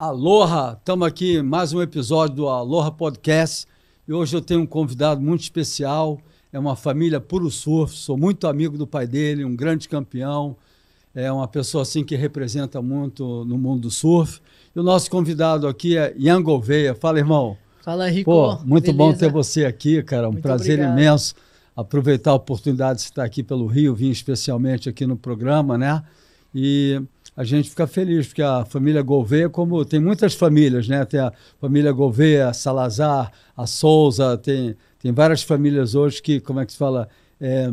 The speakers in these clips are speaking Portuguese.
Aloha! Estamos aqui mais um episódio do Aloha Podcast e hoje eu tenho um convidado muito especial. É uma família puro surf, sou muito amigo do pai dele, um grande campeão, é uma pessoa assim que representa muito no mundo do surf. E o nosso convidado aqui é Ian Gouveia. Fala, irmão. Fala, Rico. Pô, muito Beleza. bom ter você aqui, cara. Um muito prazer obrigado. imenso aproveitar a oportunidade de estar aqui pelo Rio, vim especialmente aqui no programa, né? E a gente fica feliz, porque a família Gouveia, como tem muitas famílias, né? Tem a família Gouveia, a Salazar, a Souza, tem, tem várias famílias hoje que, como é que se fala? É,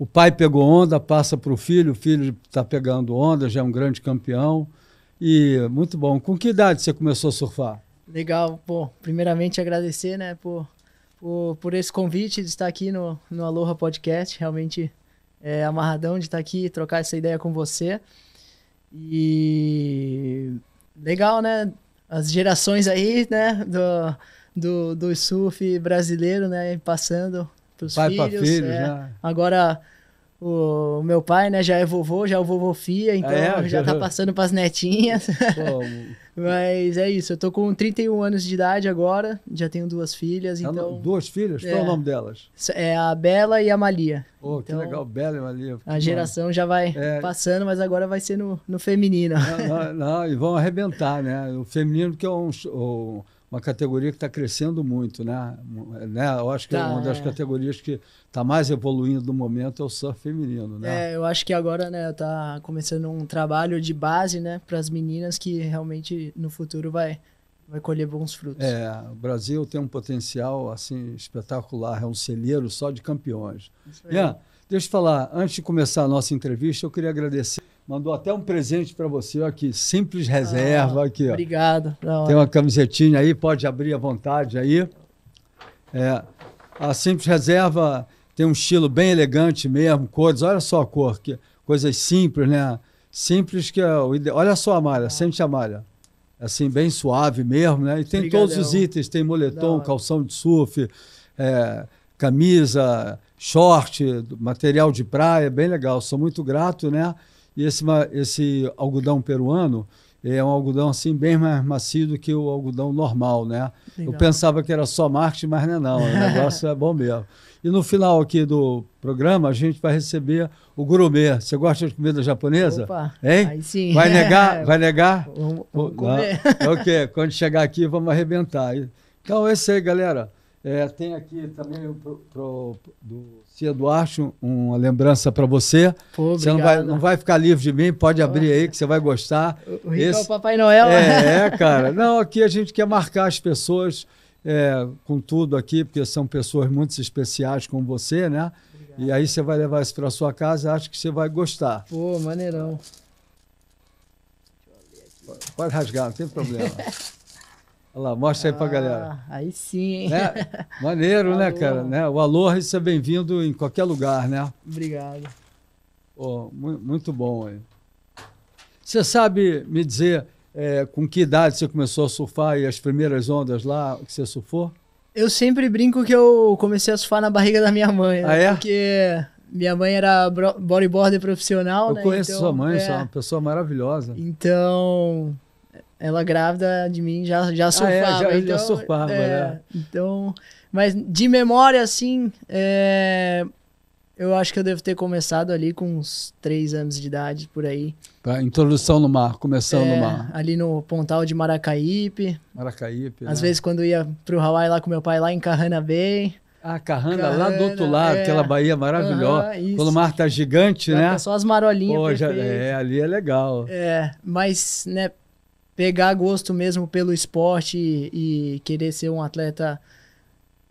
o pai pegou onda, passa para o filho, o filho está pegando onda, já é um grande campeão. E muito bom. Com que idade você começou a surfar? Legal, pô. Primeiramente agradecer, né, por, por, por esse convite de estar aqui no, no Aloha Podcast. Realmente é amarradão de estar aqui e trocar essa ideia com você. E legal, né? As gerações aí, né? Do, do, do surf brasileiro, né? Passando pros Pai filhos. filho, é. já. Agora o meu pai, né, já é vovô, já é o vovô fia, então é, já tá passando pras netinhas. Pô, Mas é isso, eu tô com 31 anos de idade agora, já tenho duas filhas, Ela, então... Duas filhas? Qual é, o é. nome delas? É a Bela e a Malia. Oh, então, que legal, Bela e Malia. A geração já vai é... passando, mas agora vai ser no, no feminino. Não, não, não, e vão arrebentar, né? O feminino que é um, um uma categoria que está crescendo muito, né? né? Eu acho que é tá, é uma das é. categorias que está mais evoluindo no momento é o surf feminino, né? É, eu acho que agora, né, está começando um trabalho de base, né, para as meninas que realmente no futuro vai vai colher bons frutos. É, o Brasil tem um potencial assim espetacular, é um celeiro só de campeões. Isso aí. Yeah, deixa eu falar, antes de começar a nossa entrevista, eu queria agradecer mandou até um presente para você aqui, simples reserva ah, aqui. Ó. Obrigado. Tem uma camisetinha aí, pode abrir à vontade aí. É, a simples reserva tem um estilo bem elegante mesmo, cores. Olha só a cor, que, coisas simples, né? Simples que é o ideal. Olha só a malha, ah. sente a malha. Assim, bem suave mesmo, né? E tem todos os itens: tem moletom, calção de surf, é, camisa, short, material de praia, bem legal. Sou muito grato, né? E esse, esse algodão peruano é um algodão assim bem mais macio do que o algodão normal, né? Legal. Eu pensava que era só marketing, mas não é não, o negócio é bom mesmo. E no final aqui do programa, a gente vai receber o gourmet. Você gosta de comida japonesa? Opa, hein? Aí sim. Vai negar? Vai negar? Vamos, vamos comer. Ok, quando chegar aqui, vamos arrebentar. Então é isso aí, galera. É, tem aqui também pro, pro, do Cia Duarte uma lembrança para você. Pô, você não vai, não vai ficar livre de mim, pode abrir aí que você vai gostar. O, o Esse, é o Papai Noel. Né? É, é, cara. Não, aqui a gente quer marcar as pessoas é, com tudo aqui, porque são pessoas muito especiais como você, né? Obrigado. E aí você vai levar isso para sua casa, acho que você vai gostar. Pô, maneirão. Pode rasgar, não tem problema. Olha lá, mostra aí ah, pra galera. Ah, aí sim, né? Maneiro, né, cara? Né? O alô, isso é bem-vindo em qualquer lugar, né? Obrigado. Oh, muito bom aí. Você sabe me dizer é, com que idade você começou a surfar e as primeiras ondas lá que você surfou? Eu sempre brinco que eu comecei a surfar na barriga da minha mãe, né? ah, é? porque minha mãe era bodyboarder profissional. Eu né? conheço então, sua mãe, é... uma pessoa maravilhosa. Então, ela grávida de mim já, já surfava. Ah, é, já, então, já surfava, é, né? Então, mas de memória, assim, é, eu acho que eu devo ter começado ali com uns 3 anos de idade, por aí. Tá, introdução no mar, começando é, no mar. Ali no Pontal de Maracaípe. Maracaípe. Às né? vezes quando ia pro Hawaii lá com meu pai, lá em Carrana Bay. Ah, Carrana, lá do outro lado, é. aquela baía maravilhosa. Uhum, quando o mar tá gigante, né? Tá só as marolinhas. Pô, já, é, ali é legal. É, mas, né, pegar gosto mesmo pelo esporte e, e querer ser um atleta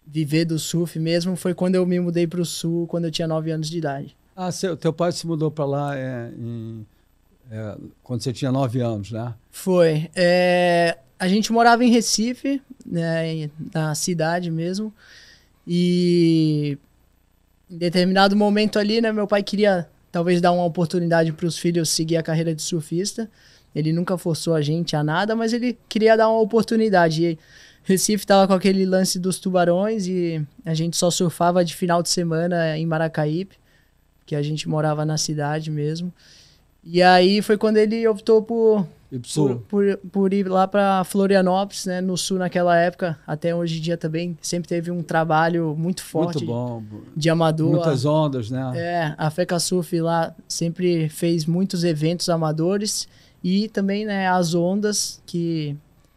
viver do surf mesmo foi quando eu me mudei para o sul, quando eu tinha 9 anos de idade. Ah, seu, teu pai se mudou para lá é, em, é, quando você tinha 9 anos, né? Foi. É, a gente morava em Recife, né, na cidade mesmo, e em determinado momento ali, né, meu pai queria talvez dar uma oportunidade para os filhos seguir a carreira de surfista. Ele nunca forçou a gente a nada, mas ele queria dar uma oportunidade. E Recife tava com aquele lance dos tubarões e a gente só surfava de final de semana em Maracaípe, que a gente morava na cidade mesmo. E aí foi quando ele optou por por, por, por, ir lá para Florianópolis, né, no sul naquela época, até hoje em dia também, sempre teve um trabalho muito forte muito bom. de amador. Muitas ondas, né? É, a FECA Surf lá sempre fez muitos eventos amadores e também, né, as ondas que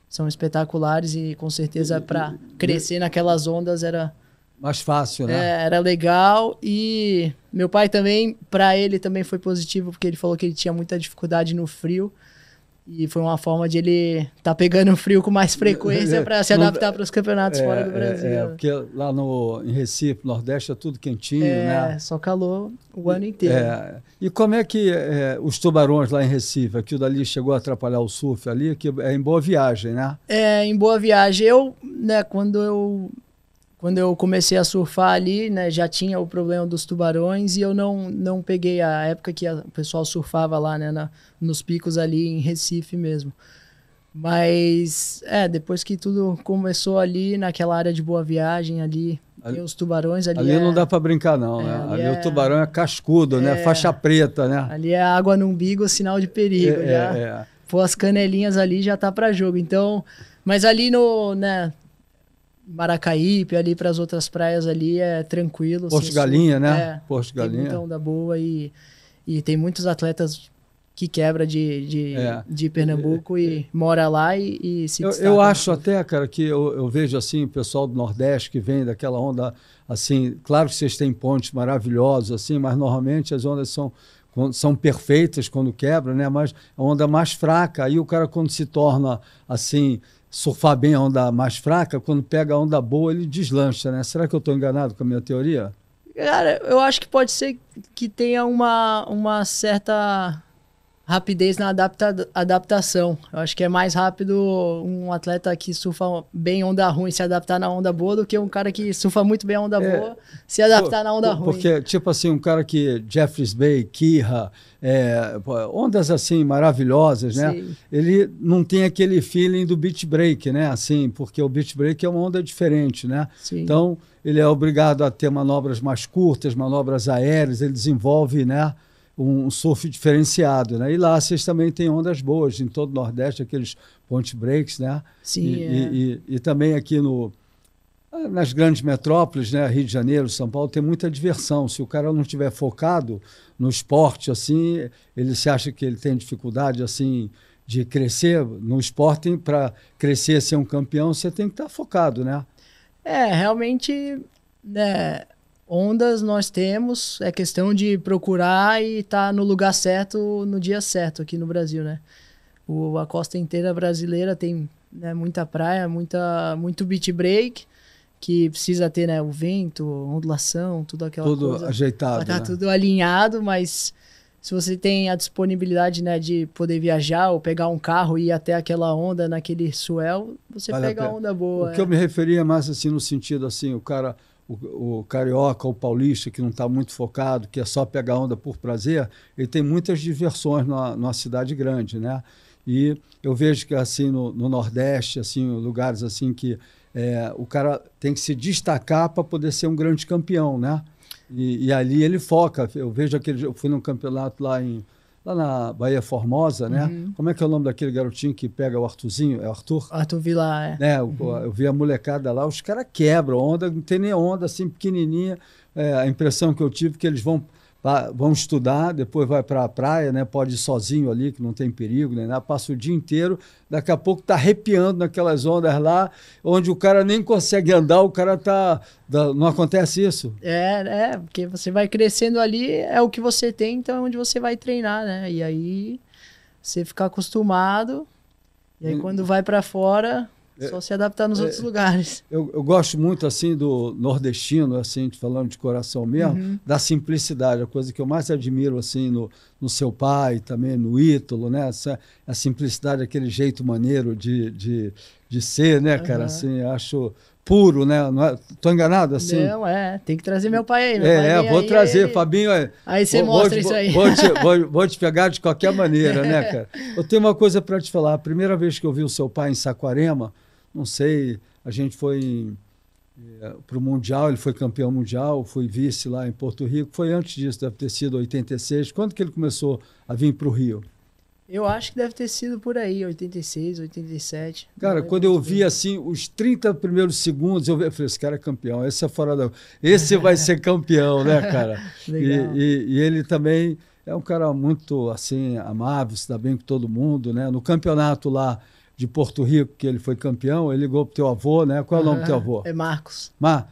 são espetaculares e com certeza para crescer né? naquelas ondas era mais fácil, né? É, era legal e meu pai também, para ele também foi positivo porque ele falou que ele tinha muita dificuldade no frio. E foi uma forma de ele estar tá pegando frio com mais frequência para se adaptar para os campeonatos é, fora do é, Brasil. É, é, porque lá no, em Recife, Nordeste, é tudo quentinho, é, né? É, só calor o ano inteiro. É. E como é que é, os tubarões lá em Recife, aquilo dali chegou a atrapalhar o surf ali, que é em boa viagem, né? É, em boa viagem. Eu, né, quando eu quando eu comecei a surfar ali, né, já tinha o problema dos tubarões e eu não, não peguei a época que a, o pessoal surfava lá, né, na, nos picos ali em Recife mesmo. Mas, é, depois que tudo começou ali, naquela área de Boa Viagem ali, ali os tubarões ali. Ali é, não dá para brincar, não, é, né? Ali, é, o tubarão é cascudo, né? É. Faixa preta, né? Ali é água no umbigo, sinal de perigo. É, já. É, Pô, as canelinhas ali já tá para jogo. Então, mas ali no, né, Maracaípe, ali para as outras praias ali é tranquilo. Porto assim, Galinha, assim, né? É, Porto Galinha. Então da boa e, e tem muitos atletas que quebra de, de, é. de Pernambuco é. e mora lá e, e se eu, eu acho até, cara, que eu, eu, vejo assim o pessoal do Nordeste que vem daquela onda assim, claro que vocês têm pontes maravilhosos assim, mas normalmente as ondas são são perfeitas quando quebra, né? Mas a onda mais fraca aí o cara quando se torna assim surfar bem a onda mais fraca, quando pega a onda boa, ele deslancha, né? Será que eu estou enganado com a minha teoria? Cara, eu acho que pode ser que tenha uma, uma certa rapidez na adapta, adaptação. Eu acho que é mais rápido um atleta que surfa bem onda ruim se adaptar na onda boa do que um cara que surfa muito bem a onda é, boa se adaptar por, na onda por, ruim. Porque, tipo assim, um cara que Jeffries Bay, Kiha, é, ondas assim maravilhosas, né? Sim. Ele não tem aquele feeling do beach break, né? Assim, porque o beach break é uma onda diferente, né? Sim. Então, ele é obrigado a ter manobras mais curtas, manobras aéreas, ele desenvolve, né? um surf diferenciado, né? E lá vocês também têm ondas boas em todo o Nordeste, aqueles point breaks, né? Sim. E, é. e, e, e também aqui no ah, nas grandes metrópoles, né, Rio de Janeiro, São Paulo, tem muita diversão. Se o cara não estiver focado no esporte, assim, ele se acha que ele tem dificuldade, assim, de crescer no esporte. Para crescer, ser um campeão, você tem que estar tá focado, né? É, realmente, né, Ondas nós temos, é questão de procurar e estar tá no lugar certo no dia certo aqui no Brasil, né? O, a costa inteira brasileira tem né, muita praia, muita, muito beat break, que precisa ter né, o vento, ondulação, tudo aquela tudo coisa. Tudo ajeitado. Tá né? tudo alinhado, mas se você tem a disponibilidade né, de poder viajar ou pegar um carro e ir até aquela onda naquele suel você vale pega a onda boa. O é. que eu é. me referia mais assim no sentido assim, o cara o, o, carioca, o paulista, que não está muito focado, que é só pegar onda por prazer, ele tem muitas diversões na, numa cidade grande, né? E eu vejo que assim no, no Nordeste, assim lugares assim que é, o cara tem que se destacar para poder ser um grande campeão, né? E, e, ali ele foca. Eu vejo aquele, eu fui num campeonato lá em lá na Bahia Formosa, né? Uhum. Como é que é o nome daquele garotinho que pega o Arthurzinho? É o Arthur? Arthur Vilar, é. Né? Uhum. Eu, eu, vi a molecada lá, os caras quebram onda, não tem nem onda, assim, pequenininha. É, a impressão que eu tive é que eles vão vão estudar, depois vai para a praia, né? Pode ir sozinho ali, que não tem perigo, né? Passa o dia inteiro, daqui a pouco tá arrepiando naquelas ondas lá, onde o cara nem consegue andar, o cara tá. Não acontece isso. É, é, porque você vai crescendo ali, é o que você tem, então é onde você vai treinar, né? E aí você fica acostumado, e aí quando vai para fora, é, Só se adaptar nos é, outros lugares. Eu, eu, gosto muito assim do nordestino, assim, falando de coração mesmo, uhum. da simplicidade, a coisa que eu mais admiro assim no, no seu pai, também no Ítalo, né? Essa, a simplicidade, aquele jeito maneiro de, de, de ser, né, cara? Uhum. Assim, acho puro, né? Não é, tô enganado assim? Não, é. Tem que trazer meu pai aí. Meu é, pai é vou aí, trazer, aí, Fabinho. Aí, é. aí você vou, mostra vou, isso aí. Vou te, vou, vou te pegar de qualquer maneira, né, cara? Eu tenho uma coisa para te falar. A primeira vez que eu vi o seu pai em Saquarema, não sei, a gente foi é, eh, para o Mundial, ele foi campeão mundial, fui vice lá em Porto Rico, foi antes disso, deve ter sido 86. Quando que ele começou a vir para o Rio? Eu acho que deve ter sido por aí, 86, 87. Cara, quando eu vi assim os 30 primeiros segundos, eu, eu falei, esse cara é campeão, esse é fora da. Esse vai ser campeão, né, cara? Legal. E, e, e, ele também é um cara muito assim, amável, se dá bem com todo mundo, né? No campeonato lá de Porto Rico, que ele foi campeão, ele ligou pro teu avô, né? Qual é o nome do teu avô? É Marcos. Mar...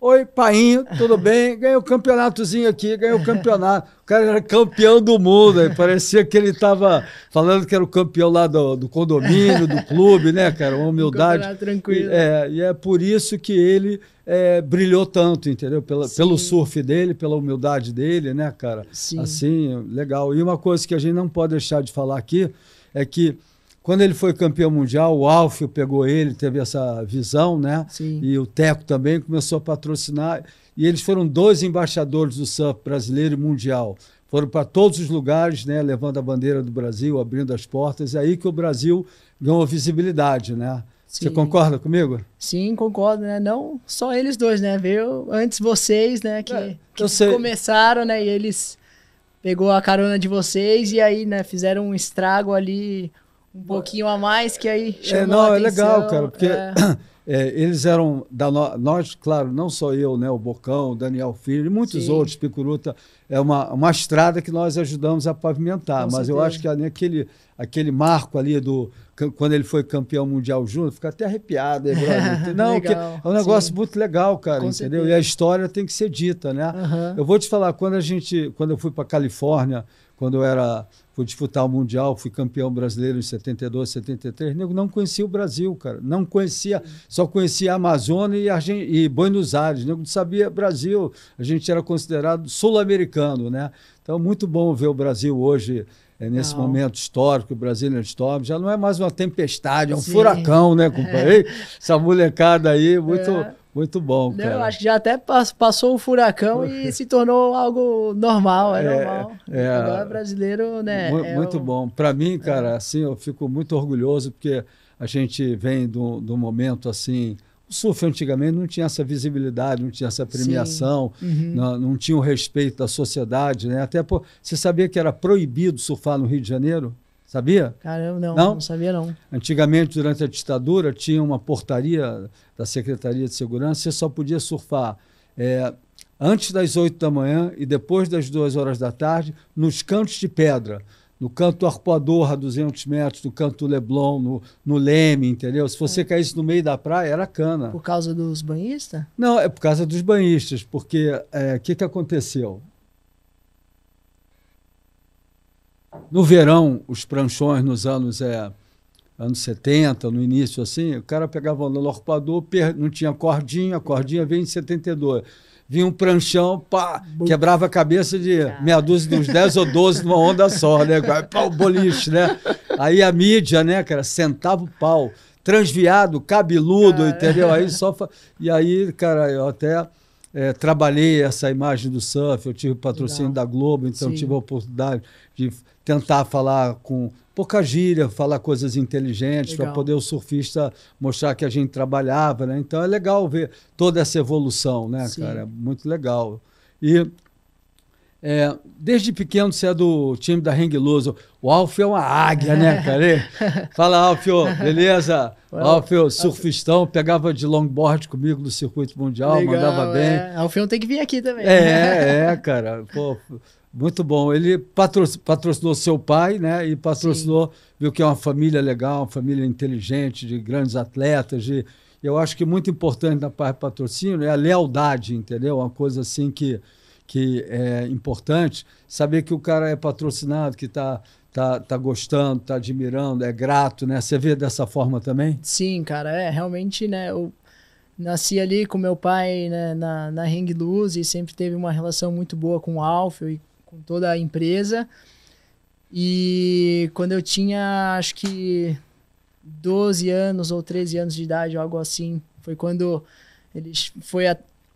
Oi, painho, tudo bem? Ganhei o um campeonatozinho aqui, ganhei o um campeonato. O cara era campeão do mundo, aí parecia que ele estava falando que era o campeão lá do, do condomínio, do clube, né, cara? Uma humildade. Um tranquilo. É, e é por isso que ele é, brilhou tanto, entendeu? Pela, pelo surf dele, pela humildade dele, né, cara? Sim. Assim, legal. E uma coisa que a gente não pode deixar de falar aqui é que quando ele foi campeão mundial, o Alfio pegou ele, teve essa visão, né? Sim. E o Teco também começou a patrocinar. E eles foram dois embaixadores do surf brasileiro e mundial. Foram para todos os lugares, né? Levando a bandeira do Brasil, abrindo as portas. É aí que o Brasil ganhou visibilidade, né? Sim. Você concorda comigo? Sim, concordo, né? Não só eles dois, né? Veio antes vocês, né? Que, é, que começaram, né? E eles pegou a carona de vocês e aí, né? Fizeram um estrago ali um pouquinho a mais que aí é, chamou é, não, a atenção. É legal, cara, porque é. É, eles eram da no... nós, claro, não só eu, né, o Bocão, Daniel Filho e muitos Sim. outros, Picuruta, é uma, uma estrada que nós ajudamos a pavimentar, Com mas certeza. eu acho que ali, aquele aquele marco ali do quando ele foi campeão mundial júnior, fica até arrepiado, é aí, Não, é um negócio Sim. muito legal, cara, Com entendeu? Certeza. E a história tem que ser dita, né? Uhum. Eu vou te falar, quando a gente, quando eu fui para Califórnia, quando eu era fui disputar o Mundial, fui campeão brasileiro em 72, 73. Nego não conhecia o Brasil, cara. Não conhecia, só conhecia a Amazônia e, e Buenos Aires. Nego não sabia Brasil. A gente era considerado sul-americano, né? Então, muito bom ver o Brasil hoje. É nesse não. momento histórico, o Brasília é Storm já não é mais uma tempestade, é um Sim. furacão, né, companheiro? É. Essa molecada aí, muito, é muito bom, cara. Eu acho que já até passou o furacão e se tornou algo normal, é, é normal. É, Agora brasileiro, né? É muito o... bom. Para mim, é. cara, assim, eu fico muito orgulhoso porque a gente vem do, do momento assim... O surf antigamente não tinha essa visibilidade, não tinha essa premiação, uhum. não, não, tinha o respeito da sociedade, né? Até por, você sabia que era proibido surfar no Rio de Janeiro? Sabia? Caramba, não, não, não, sabia não. Antigamente, durante a ditadura, tinha uma portaria da Secretaria de Segurança, você só podia surfar é, antes das 8 da manhã e depois das 2 horas da tarde nos cantos de pedra. No canto Arpoador, a 200 metros, no canto Leblon, no, no Leme, entendeu? Se você é. caísse no meio da praia, era cana. Por causa dos banhistas? Não, é por causa dos banhistas, porque o é, que, que aconteceu? No verão, os pranchões nos anos é, anos 70, no início assim, o cara pegava o lorpador, não tinha cordinha, a cordinha vem em 72. Vinha um pranchão, pá, quebrava a cabeça de meia dúzia de uns 10 ou 12 numa onda só, né? Pau, boliche, né? Aí a mídia, né, cara, sentava o pau, transviado, cabeludo, cara. entendeu? Aí só. Fa... E aí, cara, eu até é, trabalhei essa imagem do surf, eu tive o patrocínio Legal. da Globo, então Sim. tive a oportunidade de tentar falar com pouca gíria, falar coisas inteligentes, para poder o surfista mostrar que a gente trabalhava, né? Então é legal ver toda essa evolução, né, Sim. cara? É muito legal. E é, desde pequeno você é do time da Hang O Alfio é uma águia, né, cara? Fala, Alfio, beleza? Well, Alf, surfistão, pegava de longboard comigo no circuito mundial, Legal, mandava é. bem. É. Alfião tem que vir aqui também. É, é, cara. Pô, muito bom. Ele patro, patrocinou seu pai, né? E patrocinou, Sim. viu que é uma família legal, uma família inteligente, de grandes atletas, de eu acho que muito importante na parte do patrocínio é a lealdade, entendeu? Uma coisa assim que que é importante, saber que o cara é patrocinado, que está tá, tá gostando, tá admirando, é grato, né? Você vê dessa forma também? Sim, cara, é realmente, né? Eu nasci ali com meu pai né, na, na Hang Luz e sempre teve uma relação muito boa com o Alfio e com toda a empresa. E quando eu tinha, acho que 12 anos ou 13 anos de idade, algo assim, foi quando eles foi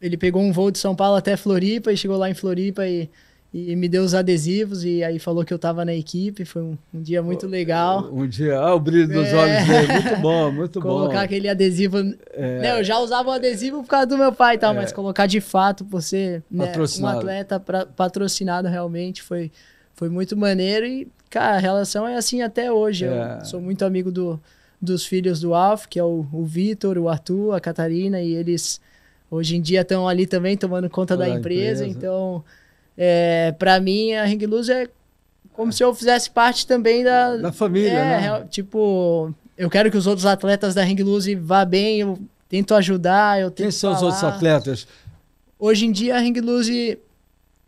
ele pegou um voo de São Paulo até Floripa e chegou lá em Floripa e, e me deu os adesivos e aí falou que eu tava na equipe. Foi um, um dia muito legal. Um dia, ah, o brilho dos é... olhos dele, muito bom, muito colocar bom. Colocar aquele adesivo. É... Né, eu já usava o adesivo por causa do meu pai e tal, é... mas colocar de fato você, né, um atleta pra, patrocinado realmente foi, foi muito maneiro. E, cara, a relação é assim até hoje. Eu é. sou muito amigo do, dos filhos do Alf, que é o, o Vitor, o Arthur, a Catarina, e eles Hoje em dia estão ali também tomando conta da, da empresa, empresa, Então, é, para mim, a Ring Luz é como se eu fizesse parte também da... Da família, é, né? É, tipo, eu quero que os outros atletas da Ring Luz vá bem, eu tento ajudar, eu tento Quem são os outros atletas? Hoje em dia, a Ring Luz,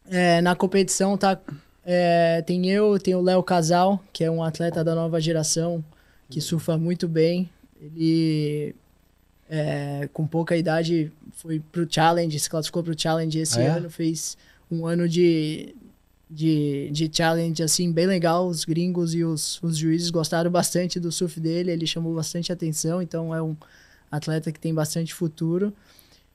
é, na competição, tá, é, tem eu, tem o Léo Casal, que é um atleta da nova geração, que surfa muito bem. Ele é, com pouca idade, foi pro Challenge, se classificou pro Challenge esse ah, é? ano, fez um ano de, de, de challenge, assim, bem legal. Os gringos e os, os juízes gostaram bastante do surf dele, ele chamou bastante atenção, então é um atleta que tem bastante futuro.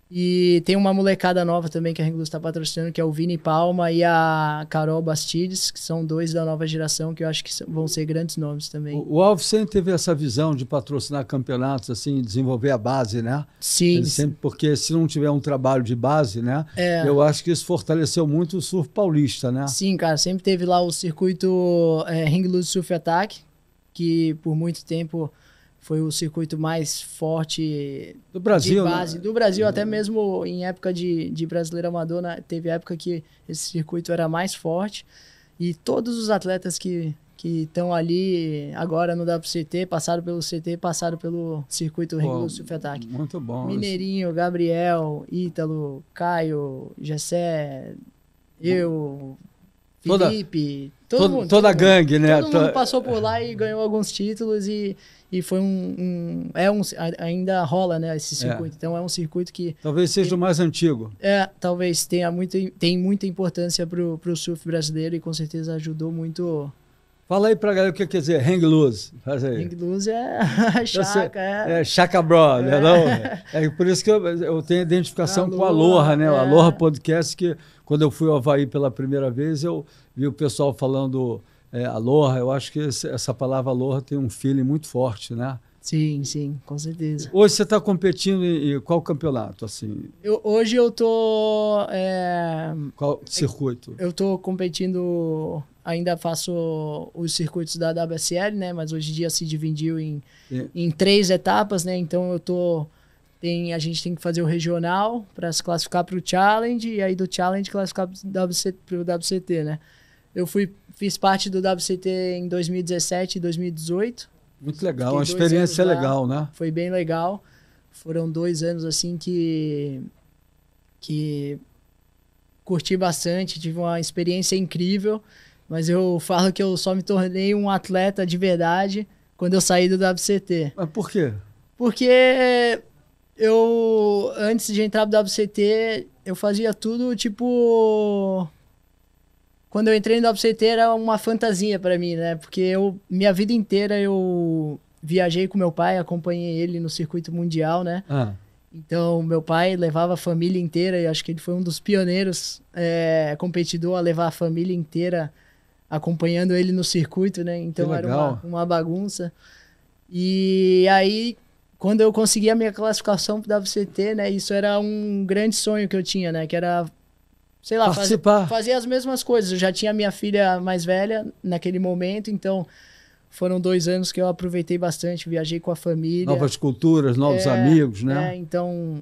E tem uma molecada nova também que a Renglus está patrocinando, que é o Vini Palma e a Carol Bastides, que são dois da nova geração, que eu acho que vão ser grandes nomes também. O, o Alves sempre teve essa visão de patrocinar campeonatos, assim, desenvolver a base, né? Sim. Ele sempre, porque se não tiver um trabalho de base, né? É. Eu acho que isso fortaleceu muito o surf paulista, né? Sim, cara. Sempre teve lá o circuito é, Ringluz Surf Attack, que por muito tempo foi o circuito mais forte do Brasil, né? base, né? do Brasil, é. até mesmo em época de, de brasileira Madonna né? teve época que esse circuito era mais forte e todos os atletas que que estão ali agora no WCT, passaram pelo CT, passaram pelo circuito reguloso Sufetac. Muito bom. Mineirinho, isso. Gabriel, Ítalo, Caio, Gessé, eu, Felipe, toda, todo, né? todo mundo, toda todo gangue, mundo, né? Todo mundo passou por lá e ganhou alguns títulos e e foi um, um é um ainda rola, né, esse é. circuito. É. Então é um circuito que talvez seja tem, o mais antigo. É, talvez tenha muito tem muita importância para o surf brasileiro e com certeza ajudou muito Fala aí para galera o que é, quer dizer hang loose. Faz aí. Hang loose é chaca, é. É chaca bro, né? É. Não, é por isso que eu, eu tenho identificação Aloha, com a Aloha, né? É. O Aloha Podcast, que quando eu fui ao Havaí pela primeira vez, eu vi o pessoal falando é, aloha, eu acho que esse, essa palavra aloha tem um feeling muito forte, né? Sim, sim, com certeza. Hoje você está competindo em, em, qual campeonato? assim? Eu, hoje eu tô. É, qual circuito? Eu estou competindo, ainda faço os circuitos da WSL, né? Mas hoje em dia se dividiu em, em três etapas, né? Então eu tô. Tem, a gente tem que fazer o regional para se classificar para o challenge e aí do challenge classificar para o WC, WCT, né? Eu fui Fiz parte do WCT em 2017 e 2018. Muito legal, uma experiência é legal, lá. né? Foi bem legal. Foram dois anos assim que que curti bastante, tive uma experiência incrível, mas eu falo que eu só me tornei um atleta de verdade quando eu saí do WCT. Mas por quê? Porque eu antes de entrar no WCT, eu fazia tudo tipo quando eu entrei no WCT era uma fantasia para mim, né? Porque eu, minha vida inteira eu viajei com meu pai, acompanhei ele no circuito mundial, né? Ah. Então, meu pai levava a família inteira, e acho que ele foi um dos pioneiros é, competidor a levar a família inteira acompanhando ele no circuito, né? Então era uma, uma, bagunça. E aí, quando eu consegui a minha classificação para o WCT, né? Isso era um grande sonho que eu tinha, né? Que era sei lá, fazia as mesmas coisas. Eu já tinha minha filha mais velha naquele momento, então foram dois anos que eu aproveitei bastante, viajei com a família. Novas culturas, novos é, amigos, né? É, então,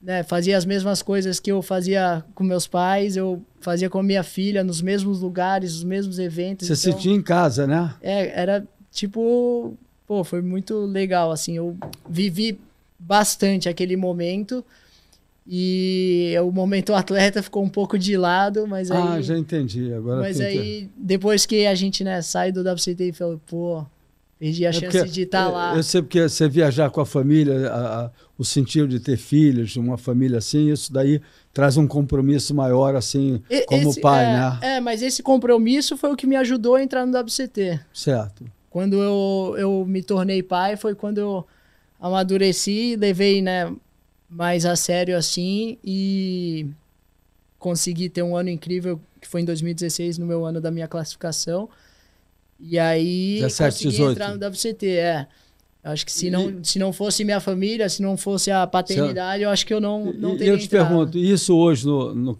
né, fazia as mesmas coisas que eu fazia com meus pais, eu fazia com a minha filha, nos mesmos lugares, os mesmos eventos. Você então, sentia em casa, né? É, era tipo. Pô, foi muito legal, assim, eu vivi bastante aquele momento. E o momento atleta ficou um pouco de lado, mas ah, aí. Ah, já entendi. Agora mas aí, que... depois que a gente né, sai do WCT e falou, pô, perdi a é chance de estar tá lá. Eu sei porque você viajar com a família, a, a, o sentido de ter filhos, uma família assim, isso daí traz um compromisso maior, assim, e, como esse, pai, é, né? É, mas esse compromisso foi o que me ajudou a entrar no WCT. Certo. Quando eu, eu me tornei pai, foi quando eu amadureci e levei, né? mais a sério assim e consegui ter um ano incrível, que foi em 2016, no meu ano da minha classificação. E aí 17, consegui 18. entrar no WCT, é. Acho que se e... não, se não fosse minha família, se não fosse a paternidade, eu acho que eu não, não teria E eu te entrado. pergunto, isso hoje no, no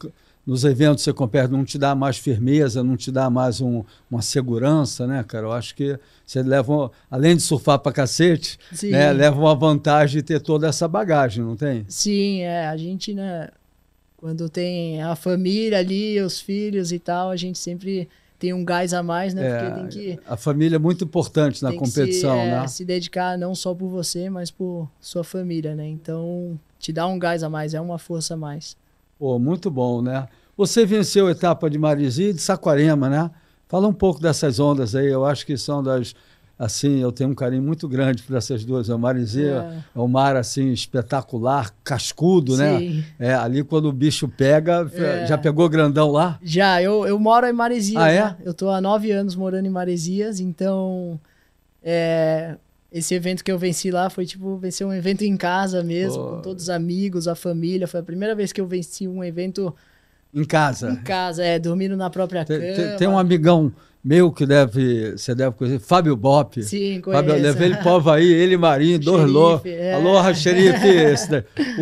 nos eventos você compete, não te dá mais firmeza, não te dá mais um, uma segurança, né, cara? Eu acho que você leva, além de surfar pra cacete, né, leva uma vantagem de ter toda essa bagagem, não tem? Sim, é. A gente, né, quando tem a família ali, os filhos e tal, a gente sempre tem um gás a mais, né? É, porque tem que. A família é muito importante na competição, se, é, né? É, se dedicar não só por você, mas por sua família, né? Então, te dá um gás a mais, é uma força a mais. Pô, muito bom, né? Você venceu a etapa de Marizi e de Saquarema, né? Fala um pouco dessas ondas aí, eu acho que são das assim, eu tenho um carinho muito grande por essas duas. É o Marizia é. é um mar assim espetacular, cascudo, né? Sim. né? É, ali quando o bicho pega, é. já pegou grandão lá? Já, eu, eu moro em Maresias. Ah, é? Né? Eu tô há nove anos morando em Maresias, então é, esse evento que eu venci lá foi tipo vencer um evento em casa mesmo, Pô. com todos os amigos, a família. Foi a primeira vez que eu venci um evento em casa. Em casa, é, dormindo na própria tem, cama. Tem, tem, um amigão meu que deve, você deve conhecer, Fábio Bop. Sim, conheço. Fábio, eu levei ele para ele Marinho, dois lô. É. Aloha, xerife.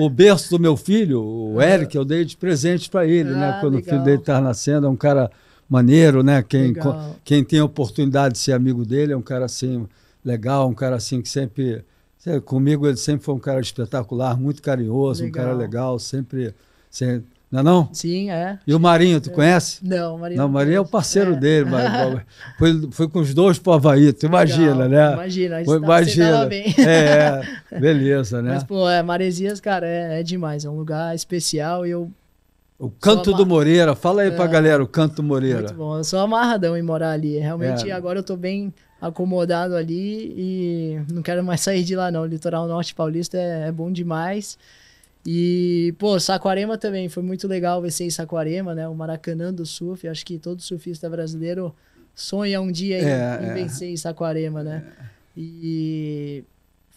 O berço do meu filho, o Eric, eu dei de presente para ele, né, ah, né? Quando legal. o filho dele estava nascendo, é um cara maneiro, né? Quem, legal. quem tem a oportunidade de ser amigo dele é um cara assim legal, um cara assim que sempre. Comigo ele sempre foi um cara espetacular, muito carinhoso, legal. um cara legal, sempre, sempre não é não? Sim, é. E o Marinho, tu é. conhece? Não, o Marinho. Não, o Marinho é o parceiro é. dele, mas foi, foi com os dois pro Havaí, tu imagina, Legal, né? Imagina, foi, tá imagina. Bem. É, é, beleza, né? Mas, pô, é, Maresias, cara, é, é demais, é um lugar especial e eu. O Canto do Moreira, fala aí é, pra galera o Canto do Moreira. Muito bom, eu sou amarradão em morar ali, realmente é. agora eu tô bem acomodado ali e não quero mais sair de lá não. O litoral norte paulista é, é bom demais. E, pô, Saquarema também, foi muito legal ver em Saquarema, né? O Maracanã do surf, acho que todo surfista brasileiro sonha um dia é, em, em é. vencer em Saquarema, né? É. E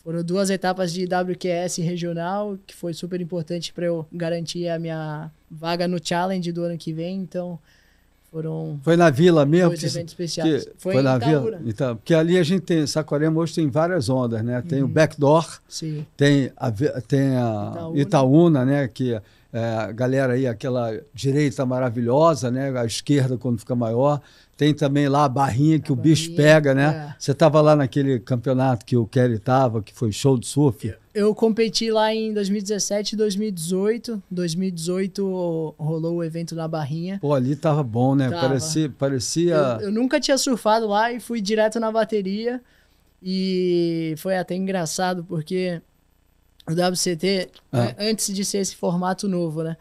foram duas etapas de WQS regional, que foi super importante para eu garantir a minha vaga no challenge do ano que vem, então foram foi na vila mesmo? Dois que, eventos especiais. Que, foi, foi na Itaúra. vila. Então, porque ali a gente tem, Saquarema hoje tem várias ondas, né? Tem uhum. o backdoor, Sim. tem a, tem a Itaúna. Itaúna né? Que é, galera aí, aquela direita maravilhosa, né? A esquerda quando fica maior. Tem também lá a barrinha que a o barrinha, bicho pega, né? É. Você estava lá naquele campeonato que o Kelly estava, que foi show de surf? Eu competi lá em 2017 e 2018. 2018 rolou o evento na Barrinha. Pô, ali tava bom, né? Tava. Parecia. parecia... Eu, eu nunca tinha surfado lá e fui direto na bateria. E foi até engraçado porque o WCT, ah. antes de ser esse formato novo, né?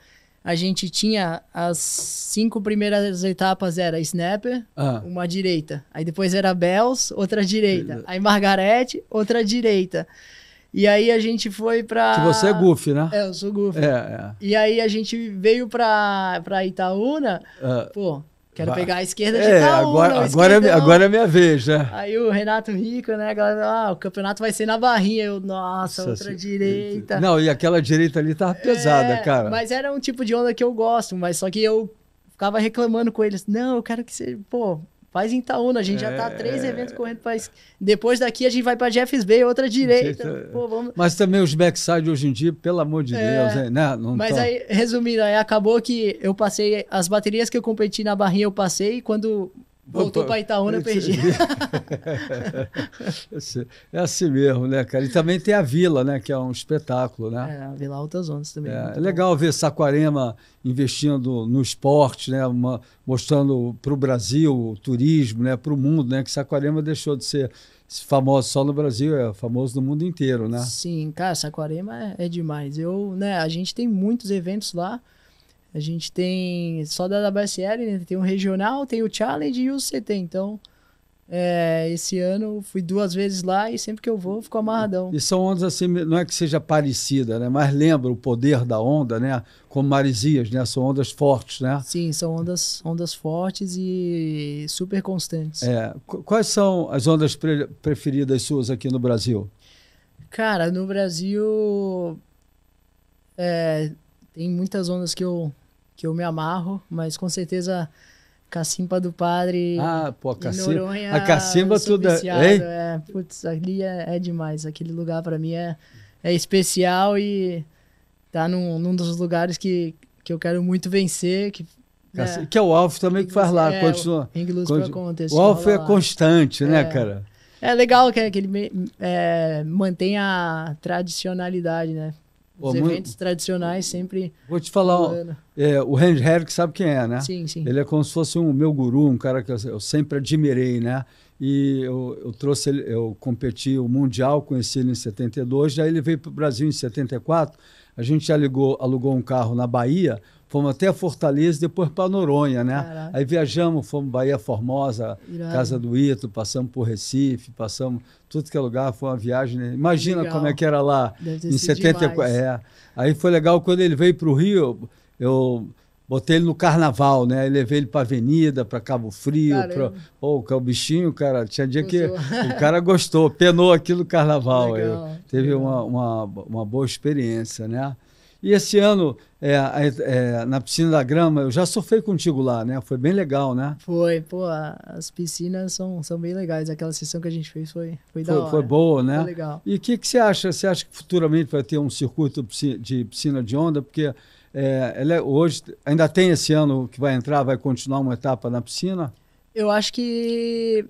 a gente tinha as cinco primeiras etapas era snapper, ah. uma direita. Aí depois era Bells, outra direita. Aí Margarete, outra direita. E aí a gente foi pra. Que você é Goofy, né? É, eu sou Goofy. É, é. E aí a gente veio pra, pra Itaúna, ah. pô, Quero pegar a esquerda de é, Itaú, agora, agora, é, agora é minha vez, né? Aí o Renato Rico, né? Galera, ah, o campeonato vai ser na barrinha. Eu, nossa, nossa outra se... direita. Não, e aquela direita ali tava é, pesada, é, cara. Mas era um tipo de onda que eu gosto, mas só que eu ficava reclamando com eles. Não, eu quero que você, pô, Faz em Itaúna, a gente é... já tá três é. eventos correndo Depois daqui a gente vai para Jeffs Bay, outra direita. É. Pô, vamos... Mas também os backside hoje em dia, pelo amor de é... Deus, né? Não Mas tá... aí, resumindo, aí acabou que eu passei as baterias que eu competi na barrinha, eu passei quando Voltou para Itaúna, perdi. é assim mesmo, né, cara? E também tem a Vila, né? Que é um espetáculo, né? É, a Vila Altas Ondas também. É, é, é legal ver Saquarema investindo no esporte, né? Uma, mostrando para o Brasil, o turismo, né? Para o mundo, né? Que Saquarema deixou de ser famoso só no Brasil, é famoso no mundo inteiro, né? Sim, cara, Saquarema é, é demais. Eu, né? A gente tem muitos eventos lá. A gente tem, só da WSL, né? tem o regional, tem o challenge e o CT. Então, é, esse ano fui duas vezes lá e sempre que eu vou, fico amarradão. E são ondas assim, não é que seja parecida, né? Mas lembra o poder da onda, né? Como maresias, né? São ondas fortes, né? Sim, são ondas, ondas fortes e super constantes. É. Quais são as ondas pre preferidas suas aqui no Brasil? Cara, no Brasil é, tem muitas ondas que eu, que eu me amarro, mas com certeza Cacimba do Padre. Ah, pô, a Cacimba. Noronha, a Cacimba toda. É-, é, putz, ali é, é demais. Aquele lugar para mim é, é especial e tá num, num dos lugares que, que eu quero muito vencer. Que, é, que é o Alf também que faz lá. É, continua. continua. o Alf é constante, né, é. cara? É legal que, é que ele mantém a tradicionalidade, né? Os eventos tradicionais sempre. Vou te falar, é, o Henry Herrick sabe quem é, né? Sim, sim. Ele é como se fosse um meu guru, um cara que eu sempre admirei, né? E eu, eu trouxe ele, eu competi o Mundial, conheci ele em 72, já ele veio para o Brasil em 74. A gente alugou, alugou um carro na Bahia, Fomos até Fortaleza, depois para Noronha, né? Caraca. Aí viajamos, fomos Bahia Formosa, Casa do Ito, passamos por Recife, passamos tudo que é lugar, foi uma viagem. Né? Imagina legal. como é que era lá em 74. É. Aí foi legal quando ele veio para o Rio, eu botei ele no carnaval, né? Eu levei ele para avenida, para Cabo Frio, pra... Pô, é o bichinho, cara, tinha dia que o cara gostou, penou aqui no carnaval. Legal, eu, teve legal. uma, uma, uma boa experiência, né? E esse ano, é, é, na piscina da grama, eu já sofri contigo lá, né? Foi bem legal, né? Foi, pô, as piscinas são, são bem legais. Aquela sessão que a gente fez foi, foi, foi da hora. Foi boa, né? Foi legal. E o que, que você acha? Você acha que futuramente vai ter um circuito de piscina de onda? Porque é, ela é, hoje, ainda tem esse ano que vai entrar, vai continuar uma etapa na piscina? Eu acho que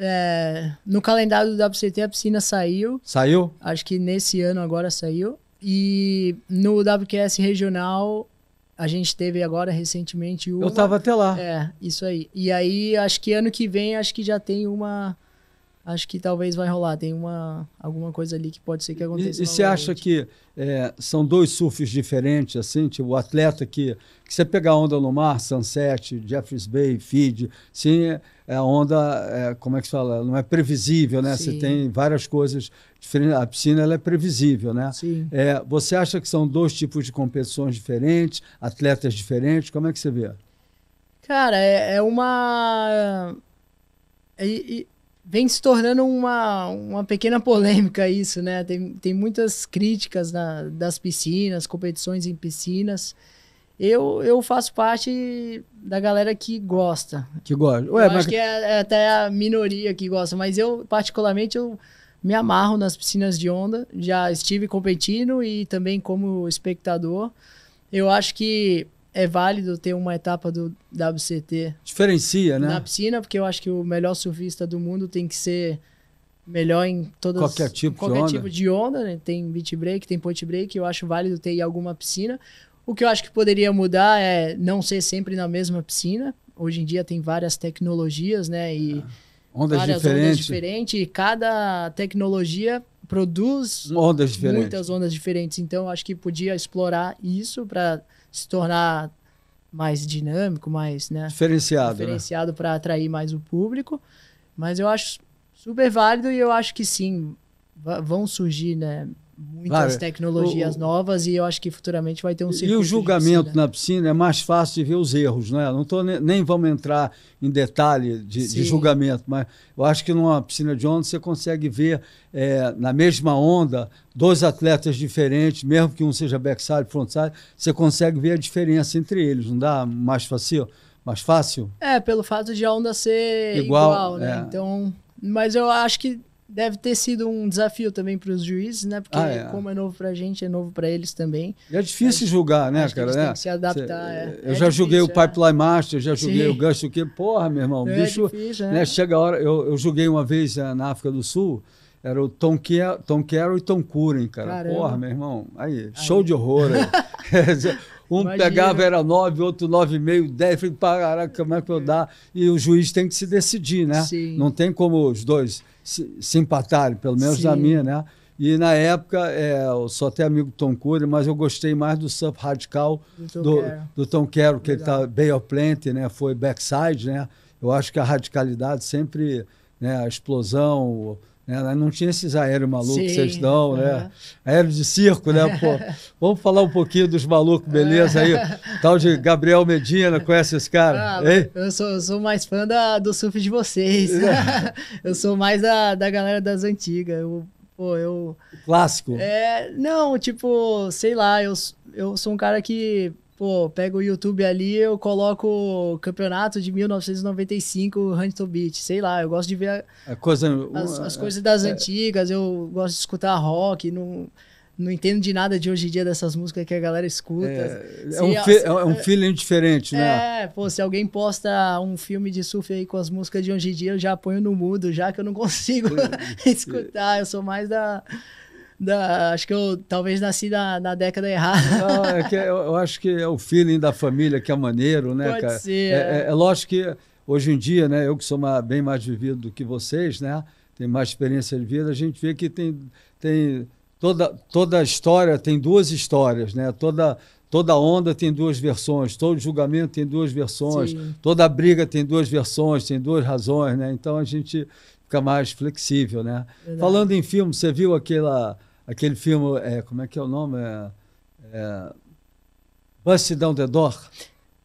é, no calendário do WCT a piscina saiu. Saiu? Acho que nesse ano agora saiu. E no WQS regional, a gente teve agora recentemente uma. Eu tava até lá. É, isso aí. E aí, acho que ano que vem, acho que já tem uma acho que talvez vai rolar. Tem uma, alguma coisa ali que pode ser que aconteça. E, e você acha que é, são dois surfs diferentes, assim? Tipo, o atleta que, que você pega a onda no mar, Sunset, jeffers Bay, Feed, sim, é, é a onda, é, como é que se fala? Não é previsível, né? Sim. Você tem várias coisas diferentes. A piscina ela é previsível, né? Sim. É, você acha que são dois tipos de competições diferentes, atletas diferentes? Como é que você vê? Cara, é, é uma. É, vem se tornando uma, uma pequena polêmica isso, né? Tem, tem muitas críticas na, das piscinas, competições em piscinas. Eu, eu faço parte da galera que gosta. Que gosta. Ué, eu mas... acho que é, é, até a minoria que gosta, mas eu, particularmente, eu me amarro nas piscinas de onda. Já estive competindo e também como espectador. Eu acho que é válido ter uma etapa do WCT. Diferencia, né? Na piscina, porque eu acho que o melhor surfista do mundo tem que ser melhor em todas qualquer tipo qualquer de onda, tipo de onda né? tem beat break, tem point break, eu acho válido ter alguma piscina. O que eu acho que poderia mudar é não ser sempre na mesma piscina. Hoje em dia tem várias tecnologias, né? E é. ondas diferentes. ondas diferentes. E cada tecnologia produz ondas muitas ondas diferentes. Então, eu acho que podia explorar isso para se tornar mais dinâmico, mais né, diferenciado, né? diferenciado né? para atrair mais o público. Mas eu acho super válido e eu acho que sim, vão surgir né, muitas tecnologias o, novas e eu acho que futuramente vai ter um circuito. E o julgamento na piscina é mais fácil de ver os erros, né Não tô, nem, nem vamos entrar em detalhe de, de, julgamento, mas eu acho que numa piscina de onda você consegue ver é, na mesma onda dois atletas diferentes, mesmo que um seja backside, frontside, você consegue ver a diferença entre eles, não dá mais fácil? Mais fácil? É, pelo fato de a onda ser igual, igual né? É. Então, mas eu acho que deve ter sido um desafio também para os juízes, né? Porque ah, é. como é novo para a gente, é novo para eles também. E é difícil julgar, né, cara? Eles né? Têm que se adaptar. Cê, é. Eu é já julguei o é. Pipeline Master, já julguei Sim. o Gush, que porra, meu irmão, é bicho, difícil, né? É. Chega a hora. Eu, eu julguei uma vez eh, na África do Sul. Era o Tom, Ke Tom Carroll e Tom Curen, cara. Caramba. Porra, meu irmão. Aí, aí. show de horror. Um Imagina. pegava era 9, outro 9,5, 10. Falei, caraca, como é que eu dar? E o juiz tem que se decidir, né? Sim. Não tem como os dois se, se empatarem, pelo menos Sim. na minha, né? E na época, é, eu sou até amigo do Tom Cury, mas eu gostei mais do surf radical do, do, Tom Quero, que Legal. ele tá bem of né? Foi backside, né? Eu acho que a radicalidade sempre, né? A explosão, né? Não tinha esses aéreos malucos vocês dão, né? É. Aéreo de circo, né? Pô, vamos falar um pouquinho dos malucos, beleza? Aí, tal de Gabriel Medina, conhece esse cara? Ah, eu, sou, eu sou mais fã da, do surf de vocês. É. eu sou mais da, da galera das antigas. Eu, pô, eu. Clássico? É, não, tipo, sei lá, eu, eu sou um cara que pô, pego o YouTube ali, eu coloco o campeonato de 1995, to Beat sei lá, eu gosto de ver a, a é coisa, as, as, é, coisas das é, antigas, eu gosto de escutar rock, não, não entendo de nada de hoje em dia dessas músicas que a galera escuta. É, é se, é, um, é um, feeling diferente, né? É, pô, se alguém posta um filme de surf aí com as músicas de hoje em dia, eu já ponho no mudo, já que eu não consigo escutar, eu sou mais da da, acho que eu talvez nasci na, na década errada. Não, é que eu, eu, acho que é o feeling da família que é maneiro, né, Pode cara? Ser. É, é, é, é lógico que hoje em dia, né, eu que sou uma, bem mais vivido do que vocês, né, tem mais experiência de vida, a gente vê que tem, tem toda, toda a história tem duas histórias, né? Toda, toda onda tem duas versões, todo julgamento tem duas versões, Sim. toda briga tem duas versões, tem duas razões, né? Então a gente fica mais flexível, né? Verdade. Falando em filme, você viu aquela aquele filme, é, como é que é o nome? É, é, de Down the Door.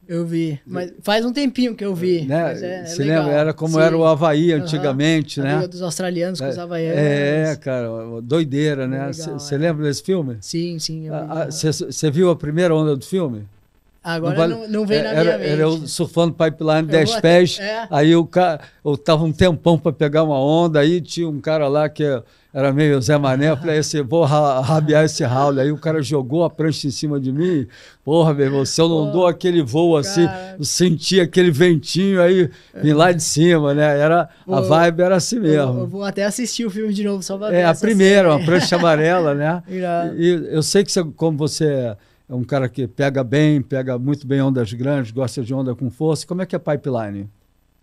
Eu vi, mas faz um tempinho que eu vi. É, né? É, Você é lembra? Era como Sim. era o Havaí antigamente, uhum. né? A dos australianos com os é, havaianos. É, cara, doideira, né? Você é. lembra desse filme? Sim, sim. Você viu a primeira onda do filme? Agora não, vale... não, não vem na era, minha mente. Era eu surfando pipeline 10 pés, aí o cara, eu tava um tempão para pegar uma onda, aí tinha um cara lá que era meio Zé Mané, eu falei assim, vou rabiar esse round. Aí o cara jogou a prancha em cima de mim. Porra, meu irmão, se eu não Pô, dou aquele voo assim, eu senti aquele ventinho aí, vim lá de cima, né? Era, a vibe era assim mesmo. Eu, eu, vou até assistir o filme de novo, só pra é, ver. É, a primeira, assim, a prancha amarela, né? e, e eu sei que você, como você é um cara que pega bem, pega muito bem ondas grandes, gosta de onda com força. Como é que é pipeline?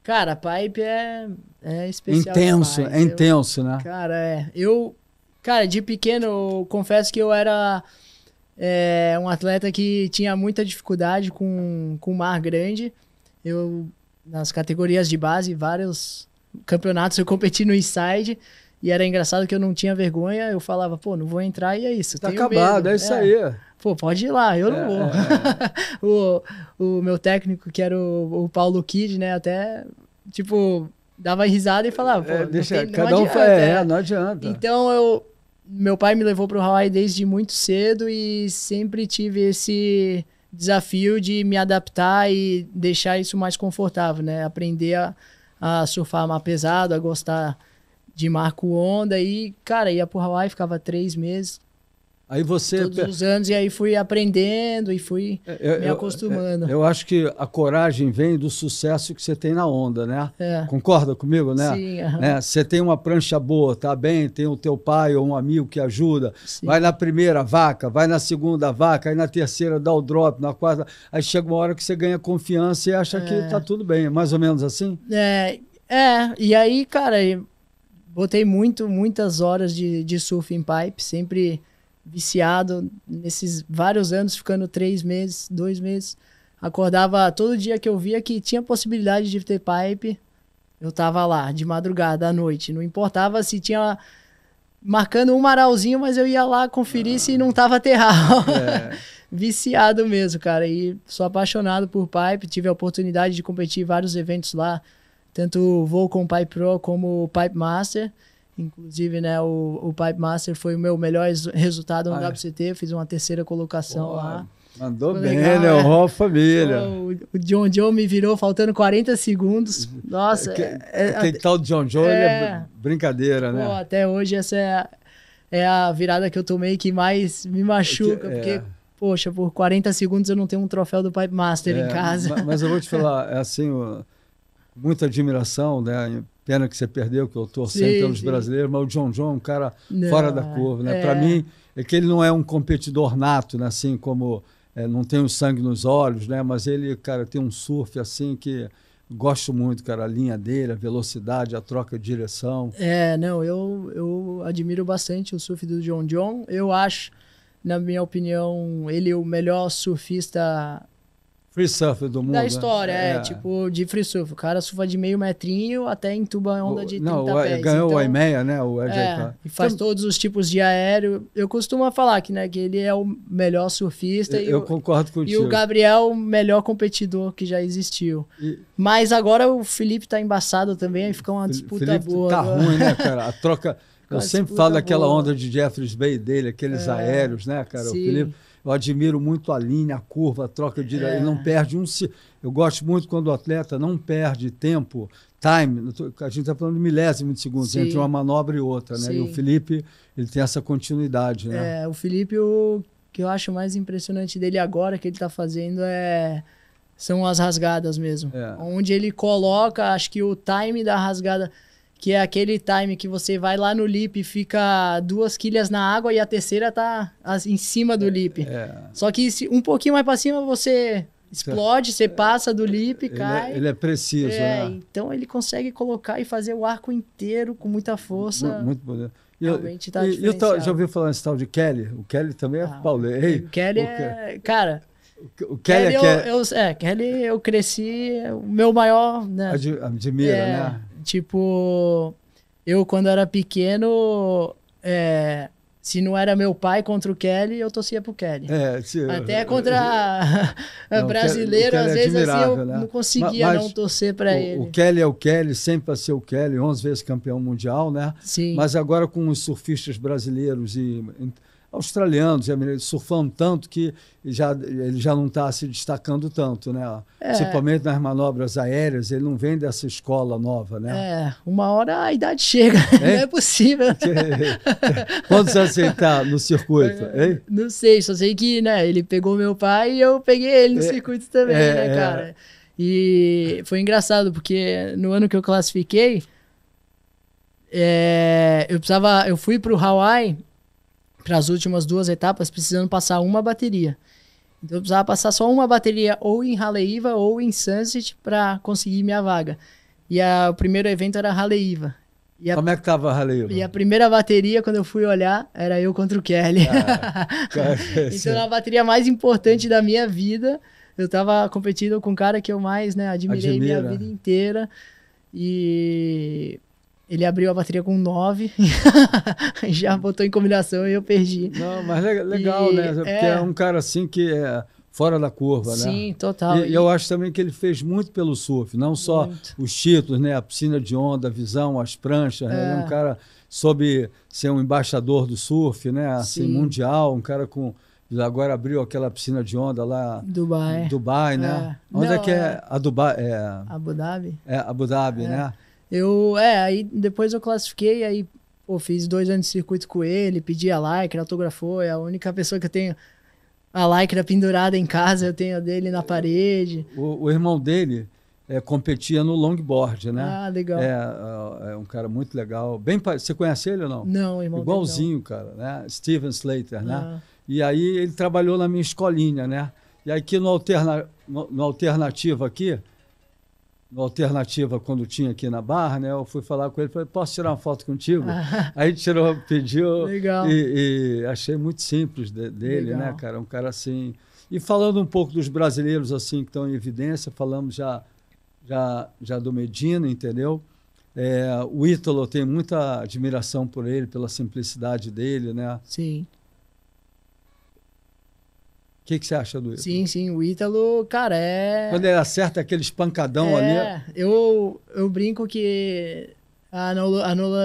Cara, a pipe é, é especial. Intenso, é intenso, eu, né? Cara, é. Eu, cara, de pequeno, eu confesso que eu era é, um atleta que tinha muita dificuldade com, com mar grande. Eu, nas categorias de base, vários campeonatos eu competi no inside. E era engraçado que eu não tinha vergonha, eu falava, pô, não vou entrar e é isso. Tá acabado, medo. é isso é. aí. Pô, pode ir lá, eu não é, vou. É, o, o meu técnico, que era o, o Paulo Kid, né, até, tipo, dava risada e falava, pô, é, deixa, tem, cada adianta, um é, é, não adianta. Então eu meu pai me levou para o Hawaii desde muito cedo e sempre tive esse desafio de me adaptar e deixar isso mais confortável, né? Aprender a, a surfar mais pesado, a gostar de Marco Onda e, cara, ia pro Hawaii, ficava três meses. Aí você. Todos os anos, e aí fui aprendendo e fui é, eu, me é, acostumando. Eu, eu, acho que a coragem vem do sucesso que você tem na onda, né? É. Concorda comigo, né? Sim. Né? Você tem uma prancha boa, tá bem, tem o teu pai ou um amigo que ajuda. Sim. Vai na primeira vaca, vai na segunda vaca, aí na terceira dá o drop, na quarta. Aí chega uma hora que você ganha confiança e acha é. que tá tudo bem. É mais ou menos assim? É, é. e aí, cara. Eu botei muito, muitas horas de, de surf em pipe, sempre viciado nesses vários anos, ficando três meses, dois meses. Acordava todo dia que eu via que tinha possibilidade de ter pipe, eu tava lá, de madrugada, à noite. Não importava se tinha marcando um maralzinho, mas eu ia lá conferir ah, se não tava terral. É. Viciado mesmo, cara. E sou apaixonado por pipe. Tive a oportunidade de competir em vários eventos lá tanto vou voo com Pipe Pro como o Pipe Master. Inclusive, né, o, o Pipe Master foi o meu melhor resultado no ah, é? WCT, fiz uma terceira colocação boa, lá. Mandou foi bem, legal, né? É. Então, o Rol Família. O, John John me virou faltando 40 segundos. Nossa. Que, é, aquele é, tal tá John John, é, é brincadeira, né? pô, né? Até hoje essa é, é a virada que eu tomei que mais me machuca, é que, porque poxa, por 40 segundos eu não tenho um troféu do Pipe Master é, em casa. Mas, mas, eu vou te falar, é assim, o muita admiração, né? Pena que você perdeu, que eu torço pelos sim. brasileiros, mas o John John é um cara não, fora da curva, né? É. Para mim, é que ele não é um competidor nato, né? Assim como é, não tem o sangue nos olhos, né? Mas ele, cara, tem um surf assim que gosto muito, cara, a linha dele, a velocidade, a troca de direção. É, não, eu, eu admiro bastante o surf do John John. Eu acho, na minha opinião, ele é o melhor surfista Free surf do mundo. Da né? história, né? é, é, tipo, de free surf. O cara surfa de meio metrinho até entuba onda de não, 30 o, pés. Ganhou então, o IMEA, né? O é, E faz então, todos os tipos de aéreo. Eu costumo falar que, né, que ele é o melhor surfista. Eu, eu o, concordo contigo. E o Gabriel, é o melhor competidor que já existiu. E, Mas agora o Felipe tá embaçado também, aí fica uma disputa Felipe boa. Tá agora. Né? ruim, né, cara? A troca. eu sempre falo daquela onda de Jeffries Bay dele, aqueles é, aéreos, né, cara? Sim. O Felipe eu admiro muito a linha, a curva, a troca de direção. É. Ele não perde um. Eu gosto muito quando o atleta não perde tempo, time. A gente está falando de milésimo de segundos Sim. entre uma manobra e outra, né? Sim. E o Felipe, ele tem essa continuidade, né? É, o Felipe, o que eu acho mais impressionante dele agora que ele está fazendo é são as rasgadas mesmo. É. Onde ele coloca, acho que o time da rasgada que é aquele time que você vai lá no lip e fica duas quilhas na água e a terceira tá em cima do lip. É, é. Só que se um pouquinho mais para cima você explode, você passa do lip, cai. Ele é, ele é preciso, é, né? Então ele consegue colocar e fazer o arco inteiro com muita força. Muito, muito poder. Realmente tá eu já ouviu falar nesse tal de Kelly? O Kelly também é ah, pauleiro. O Kelly o é... Cara... O, o Kelly, é Kelly é... Eu, eu, é, Kelly eu cresci... O meu maior... Né? Admira, é, né? tipo, eu quando era pequeno, é, se não era meu pai contra o Kelly, eu torcia pro Kelly. É, se, Até é, contra é, não, brasileiro, às é vezes é assim, eu né? não conseguia mas, não torcer para ele. O Kelly é o Kelly, sempre vai ser o Kelly, 11 vezes campeão mundial, né? Sim. Mas agora com os surfistas brasileiros e australianos e americanos surfando tanto que já, ele já não está se destacando tanto, né? É. Principalmente nas manobras aéreas, ele não vem dessa escola nova, né? É, uma hora a idade chega, não é possível. Quantos anos você está no circuito, Não sei, só sei que né, ele pegou meu pai e eu peguei ele no é, circuito também, é, né, é. cara? E foi engraçado, porque no ano que eu classifiquei, é, eu precisava, eu fui para o Hawaii para as últimas duas etapas precisando passar uma bateria. Então eu precisava passar só uma bateria ou em Raleiva ou em Sunset para conseguir minha vaga. E a, o primeiro evento era Raleiva. E a, Como é que tava a Raleiva? E a primeira bateria, quando eu fui olhar, era eu contra o Kelly. Ah, então era a bateria mais importante da minha vida. Eu tava competindo com o cara que eu mais né, admirei Admira. minha vida inteira. E ele abriu a bateria com 9, já botou em combinação e eu perdi. Não, mas legal, e, né? Porque é... é... um cara assim que é fora da curva, Sim, né? Sim, total. E, e, eu acho também que ele fez muito pelo surf, não só muito. os títulos, né? A piscina de onda, a visão, as pranchas. É. Né? Ele é um é. cara soube ser um embaixador do surf, né? Assim, Sim. mundial, um cara com agora abriu aquela piscina de onda lá Dubai Dubai né é. onde é Não, é que é, é a Dubai é Abu Dhabi é Abu Dhabi é. né eu, é, aí depois eu classifiquei, aí pô, fiz dois anos de circuito com ele, pedi a lycra, autografou, é a única pessoa que eu tenho a lycra pendurada em casa, eu tenho a dele na parede. O, o irmão dele é, competia no longboard, né? Ah, legal. É, é, é um cara muito legal. Bem, você conhece ele ou não? Não, irmão Igualzinho, cara, né? Steven Slater, né? Ah. E aí ele trabalhou na minha escolinha, né? E aqui no, alterna, no, no Alternativa aqui, alternativa quando tinha aqui na Barra, né? Eu fui falar com ele, falei, posso tirar uma foto contigo? Aí tirou, pediu. Legal. E, e achei muito simples de, dele, né, Legal. né, cara? Um cara assim. E falando um pouco dos brasileiros assim que estão em evidência, falamos já já, já do Medina, entendeu? É, o Ítalo tem muita admiração por ele, pela simplicidade dele, né? Sim. O que, que, você acha do Ítalo? Sim, sim, o Ítalo, cara, é. Quando ele acerta aquele espancadão é, ali. Eu, eu brinco que a,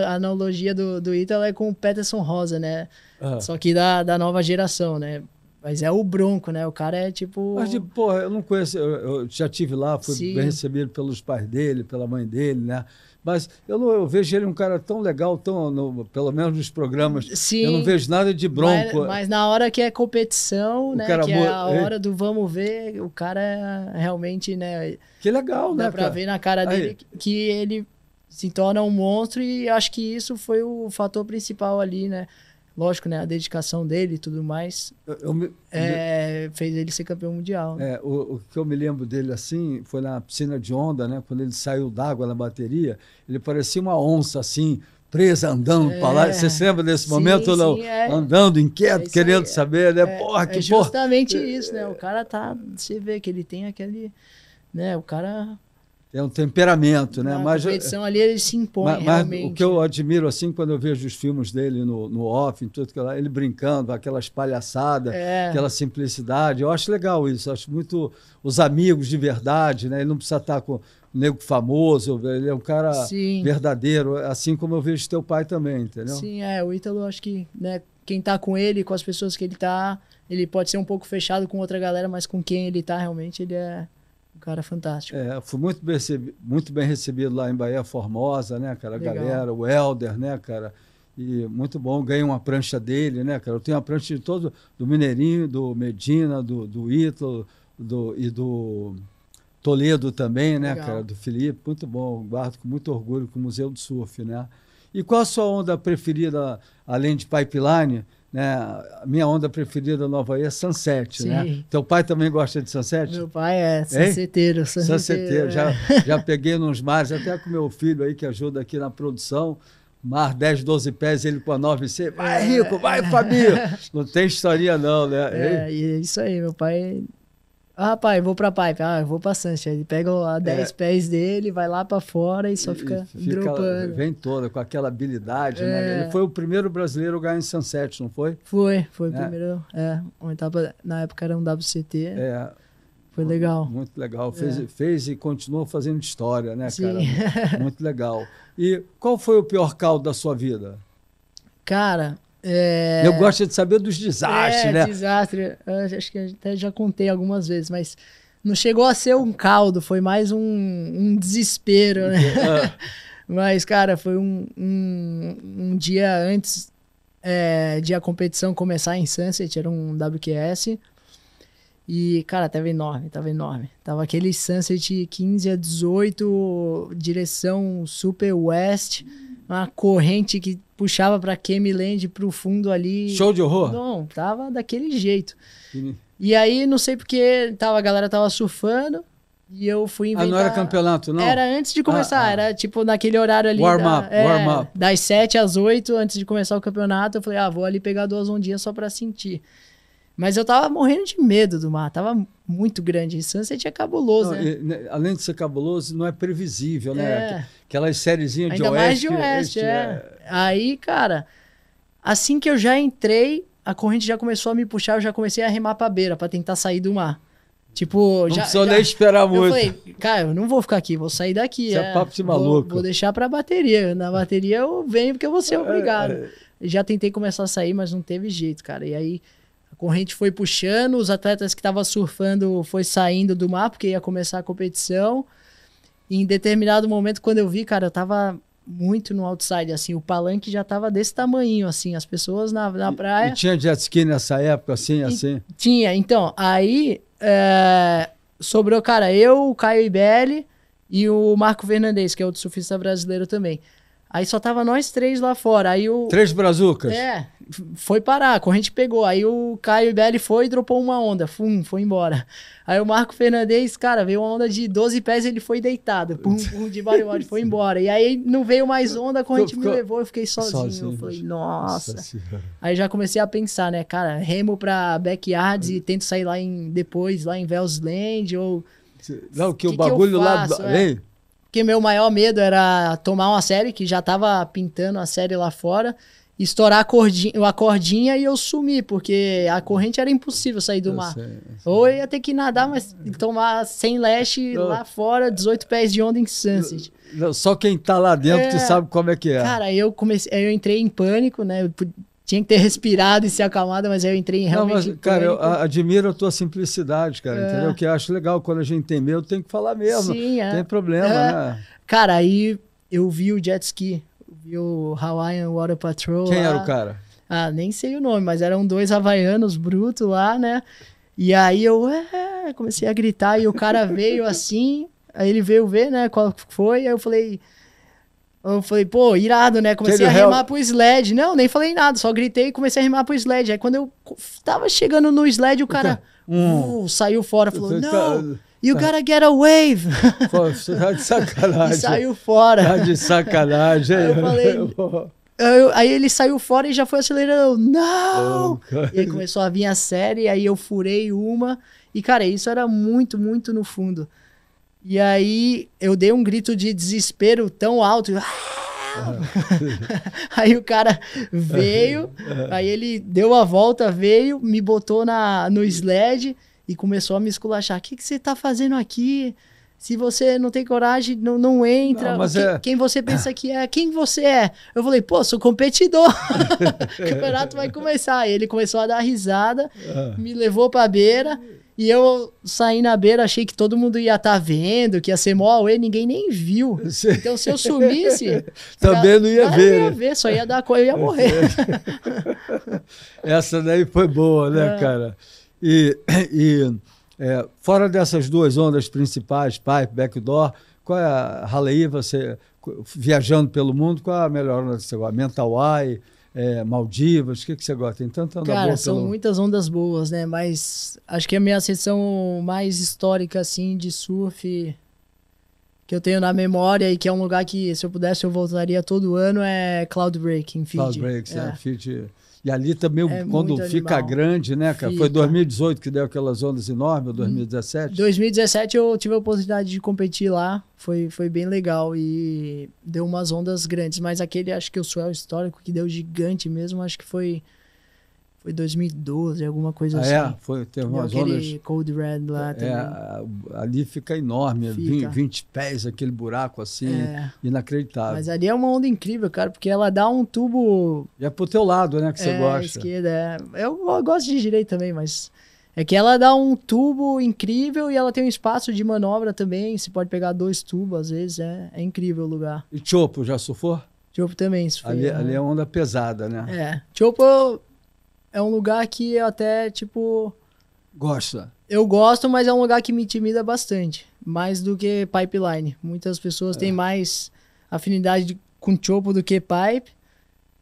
analogia do, do Ítalo é com o Peterson Rosa, né? Ah. Só que da, da nova geração, né? Mas é o bronco, né? O cara é tipo. Mas, de, porra, eu não conheço. Eu, eu já tive lá, fui sim. bem recebido pelos pais dele, pela mãe dele, né? Mas eu, não, eu vejo ele um cara tão legal, tão no, pelo menos nos programas. Sim, eu não vejo nada de bronco. Mas, mas na hora que é competição, né? que é a hora ele... do vamos ver, o cara é realmente, né? Que legal, né? Dá pra ver na cara dele Aí. que ele se torna um monstro e acho que isso foi o fator principal ali, né? lógico, né, a dedicação dele e tudo mais, me, é, fez ele ser campeão mundial. Né? É, o, o, que eu me lembro dele assim foi na piscina de onda, né, quando ele saiu d'água na bateria, ele parecia uma onça assim, presa andando é, para lá. Você se lembra desse sim, momento não? Sim, é. Andando inquieto, é querendo é. saber, né? É, porra, que é justamente porra. isso, né? O cara tá, você vê que ele tem aquele, né, o cara é um temperamento, né? Na mas competição ali ele se impõe mas, realmente. o que eu admiro assim quando eu vejo os filmes dele no, no off, em tudo que lá, ele brincando, aquelas palhaçadas, é. aquela simplicidade, eu acho legal isso. Acho muito os amigos de verdade, né? Ele não precisa estar com um nego famoso, ele é um cara Sim. verdadeiro, assim como eu vejo teu pai também, entendeu? Sim, é, o Ítalo acho que, né, quem tá com ele, com as pessoas que ele tá, ele pode ser um pouco fechado com outra galera, mas com quem ele tá realmente, ele é um cara é fantástico. É, fui muito bem, recebido, muito bem recebido lá em Bahia Formosa, né, cara? A galera, o Helder, né, cara? E muito bom, ganhei uma prancha dele, né, cara? Eu tenho a prancha de todo, do Mineirinho, do Medina, do, do Ítalo do, e do Toledo também, né, Legal. cara? Do Felipe, muito bom, guardo com muito orgulho com o Museu do Surf, né? E qual a sua onda preferida, além de pipeline? né? Minha onda preferida na Nova é Sunset, né? Sim. né? Teu pai também gosta de Sunset? Meu pai é sunseteiro. Sunseteiro, sunseteiro. Já, é. já peguei nos mares, até com meu filho aí que ajuda aqui na produção. Mar 10, 12 pés, ele com a 9C. Vai, é. Rico, vai, Fabinho! Não tem história não, né? É, e... é isso aí, meu pai ah, pai, vou pra Pipe. Ah, vou pra Sunshine. Ele pega a 10 é. pés dele, vai lá pra fora e só fica, e fica dropando. Vem toda com aquela habilidade, né? é. né? Ele foi o primeiro brasileiro a ganhar em Sunset, não foi? Foi, foi é. o primeiro. É, uma etapa, na época era um WCT. É. Foi legal. Muito legal. Fez, é. fez e continuou fazendo história, né, Sim. cara? Muito legal. E qual foi o pior caldo da sua vida? Cara, é... Eu gosto de saber dos desastres, é, né? Desastre, Eu acho que até já contei algumas vezes, mas não chegou a ser um caldo, foi mais um, um desespero, né? Ah. mas, cara, foi um, um, um dia antes é, de a competição começar em Sunset, era um WQS. E, cara, tava enorme, tava enorme. Tava aquele Sunset 15 a 18, direção Super West uma corrente que puxava para Kemiland para o fundo ali. Show de horror? Não, tava daquele jeito. E aí, não sei porque tava, a galera tava surfando e eu fui inventar... Ah, não era campeonato, não? Era antes de começar, ah, ah. era tipo naquele horário ali... Warm da, up, é, warm up. Das 7 às 8, antes de começar o campeonato, eu falei, ah, vou ali pegar duas ondinhas só para sentir. Mas eu tava morrendo de medo do mar, tava muito grande. isso Sunset é cabuloso, não, né? E, né, além de ser cabuloso, não é previsível, né? É. Aquelas séries de Ainda oeste. mais de oeste, é. é. Aí, cara, assim que eu já entrei, a corrente já começou a me puxar, eu já comecei a remar pra beira para tentar sair do mar. Tipo, não já. Não nem esperar muito. Eu falei, cara, eu não vou ficar aqui, vou sair daqui. Você é, é papo de maluco. Vou, vou deixar pra bateria. Na bateria eu venho porque eu vou ser é, obrigado. É, é. Já tentei começar a sair, mas não teve jeito, cara. E aí a corrente foi puxando, os atletas que estavam surfando foi saindo do mar, porque ia começar a competição. E em determinado momento, quando eu vi, cara, eu tava muito no outside, assim, o palanque já tava desse tamanho, assim, as pessoas na, na praia... E, e tinha jet ski nessa época, assim, e, assim? Tinha, então, aí é, sobrou, cara, eu, o Caio Ibelli e o Marco Fernandes, que é outro surfista brasileiro também. Aí só tava nós três lá fora, aí o... Três brazucas? É, foi parar, a corrente pegou. Aí o Caio Belli foi e dropou uma onda. Fum, foi embora. Aí o Marco Fernandes, cara, veio uma onda de 12 pés ele foi deitado. Pum, pum, de bodyboard, foi embora. E aí não veio mais onda, a corrente me levou, eu fiquei sozinho. sozinho eu falei, né? nossa. nossa aí já comecei a pensar, né, cara, remo pra backyards e tento sair lá em depois, lá em Velsland ou. Não, que, que o bagulho que faço, lá. É. Porque meu maior medo era tomar uma série que já tava pintando a série lá fora estourar a cordinha, a cordinha e eu sumir, porque a corrente era impossível sair do eu mar. Sei, sei. Ou eu ia ter que nadar, mas tomar 100 leste Não. lá fora, 18 pés de onda em Sunset. Não, só quem tá lá dentro é... que sabe como é que é. Cara, eu comecei, eu entrei em pânico, né? Eu tinha que ter respirado e se acalmado, mas eu entrei em realmente. Não, mas, cara, eu admiro a tua simplicidade, cara, é. entendeu? Que eu acho legal. Quando a gente tem medo, tem que falar mesmo. Sim, é. Tem problema, é. né? Cara, aí eu vi o jet ski e o Hawaiian Water Patrol. Quem lá. era o cara? Ah, nem sei o nome, mas eram dois havaianos brutos lá, né? E aí eu é, comecei a gritar e o cara veio assim, aí ele veio ver, né, qual foi, aí eu falei, eu falei, pô, irado, né? Comecei a rimar pro sled. Não, nem falei nada, só gritei e comecei a rimar pro sled. Aí quando eu tava chegando no sled, o então, cara uh, saiu fora, falou, tá- não, tá. you gotta get a wave. Pô, tá de sacanagem. e saiu fora. Tá de sacanagem. Aí eu né? falei... Eu, aí ele saiu fora e já foi acelerando. Não! Oh, e aí começou a vir a série, aí eu furei uma. E, cara, isso era muito, muito no fundo. E aí eu dei um grito de desespero tão alto. Ah! aí o cara veio, aí ele deu a volta, veio, me botou na, no sled e começou a me esculachar. O que, que você está fazendo aqui? Se você não tem coragem, não, não entra. Não, quem, é... quem, você pensa que é? Quem você é? Eu falei, pô, sou competidor. o campeonato vai começar. Aí ele começou a dar risada, me levou a beira. E eu saí na beira, achei que todo mundo ia estar tá vendo, que ia ser mó e ninguém nem viu. Então, se eu sumisse. Também não ia ver. Não ia né? ver, só ia dar coisa, eu ia é. morrer. Essa daí foi boa, né, é. cara? E, e é, fora dessas duas ondas principais, pipe, backdoor, qual é a Raleigh, você viajando pelo mundo, qual é a melhor onda que você gosta? Mental Eye? é, Maldivas? O que, que você gosta? Tem então, tanta tá onda Cara, boa são pelo... muitas ondas boas, né? Mas acho que a minha sessão mais histórica, assim, de surf que eu tenho na memória e que é um lugar que, se eu pudesse, eu voltaria todo ano é Cloud Break, em Fiji. Cloud Break, é. Fiji... E ali também, é quando fica animal. grande, né, cara? Fica. Foi 2018 que deu aquelas ondas enormes, ou 2017? 2017 eu tive a oportunidade de competir lá, foi, foi bem legal e deu umas ondas grandes, mas aquele acho que o swell histórico que deu gigante mesmo, acho que foi foi 2012, alguma coisa ah, é? assim. É, foi, tem Deu umas aquele ondas. Cold Red lá é, também. Ali fica enorme, é fica. 20, pés, aquele buraco assim, é. inacreditável. Mas ali é uma onda incrível, cara, porque ela dá um tubo. E é pro teu lado, né, que você é, gosta. Esquerda, é. Eu, eu gosto de direito também, mas. É que ela dá um tubo incrível e ela tem um espaço de manobra também. Você pode pegar dois tubos, às vezes. É, é incrível o lugar. E Chopo, já surfou? Chopo também surfou. Ali, né? ali, é onda pesada, né? É. Chopo é um lugar que eu até, tipo. Gosta. Eu gosto, mas é um lugar que me intimida bastante. Mais do que pipeline. Muitas pessoas é. têm mais afinidade de, com chopo do que pipe.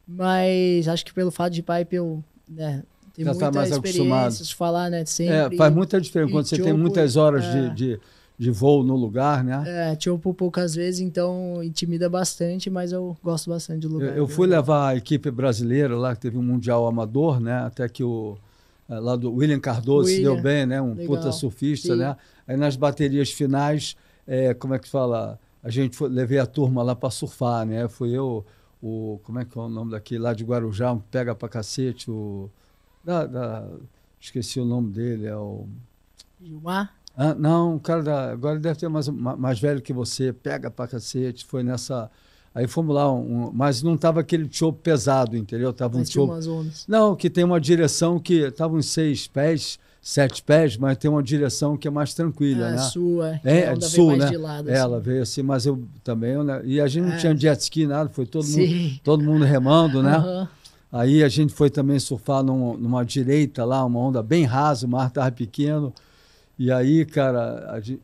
Mas acho que pelo fato de pipe eu. Né, Já tá muita tá mais acostumado. falar, né? É, sempre. É, faz muita diferença. E quando e você chopo, tem muitas horas é... de, de de voo no lugar, né? É, tipo poucas vezes, então intimida bastante, mas eu gosto bastante do lugar. Eu, eu fui levar a equipe brasileira lá, que teve um Mundial Amador, né? Até que o é, lá do William Cardoso William. se deu bem, né? Um Legal. puta surfista, Sim. né? Aí nas baterias finais, é, como é que fala? A gente foi, levei a turma lá para surfar, né? Fui eu, o. Como é que é o nome daquele lá de Guarujá, um pega pra cacete, o. Da, da, esqueci o nome dele, é o. Gilmar? Ah, não, o cara da, agora deve ter mais, mais velho que você, pega pra cacete, foi nessa. Aí fomos lá, um, mas não tava aquele chope pesado, entendeu? Tava um chope. Não, que tem uma direção que tava uns seis pés, sete pés, mas tem uma direção que é mais tranquila, é, né? Sua, é, é, é de sul, né? De lado, assim. Ela veio assim, mas eu também, né? e a gente não é. tinha jet ski nada, foi todo Sim. mundo, todo mundo remando, né? Uhum. Aí a gente foi também surfar num, numa direita lá, uma onda bem rasa, o mar tava pequeno. E aí, cara, a gente...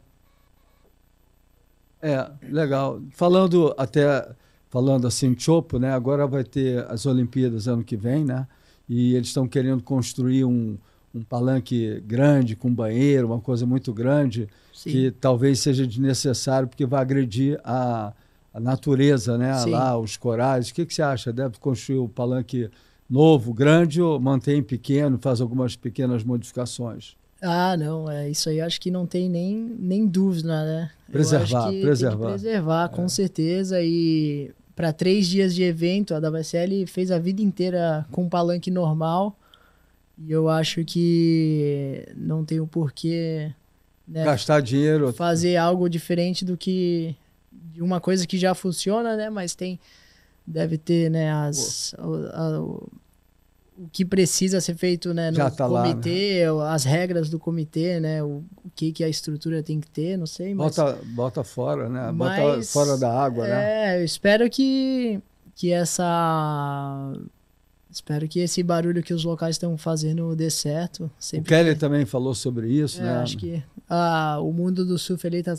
É, legal. Falando até, falando assim, Chopo, né? Agora vai ter as Olimpíadas ano que vem, né? E eles estão querendo construir um, um palanque grande, com banheiro, uma coisa muito grande, Sim. que talvez seja desnecessário, porque vai agredir a, a natureza, né? Sim. Lá, os corais. O que, que você acha? Deve construir o um palanque novo, grande, ou mantém pequeno, faz algumas pequenas modificações? Ah, não, é isso aí. Acho que não tem nem, nem dúvida, né? Preservar, preservar. preservar, com é. certeza. E para três dias de evento, a WSL fez a vida inteira com um palanque normal. E eu acho que não tenho porquê né, gastar dinheiro, fazer algo diferente do que de uma coisa que já funciona, né? Mas tem deve ter, né, as o, a, o que precisa ser feito né, no tá comitê, lá, né? É as regras do comitê, né, o, o, que, que a estrutura tem que ter, não sei. Mas, bota, bota fora, né? Mas, bota fora da água, é, né? É, eu espero que, que essa. Espero que esse barulho que os locais estão fazendo dê certo. Sempre o Kelly que... também falou sobre isso, é, né? Acho que ah, o mundo do surf ali está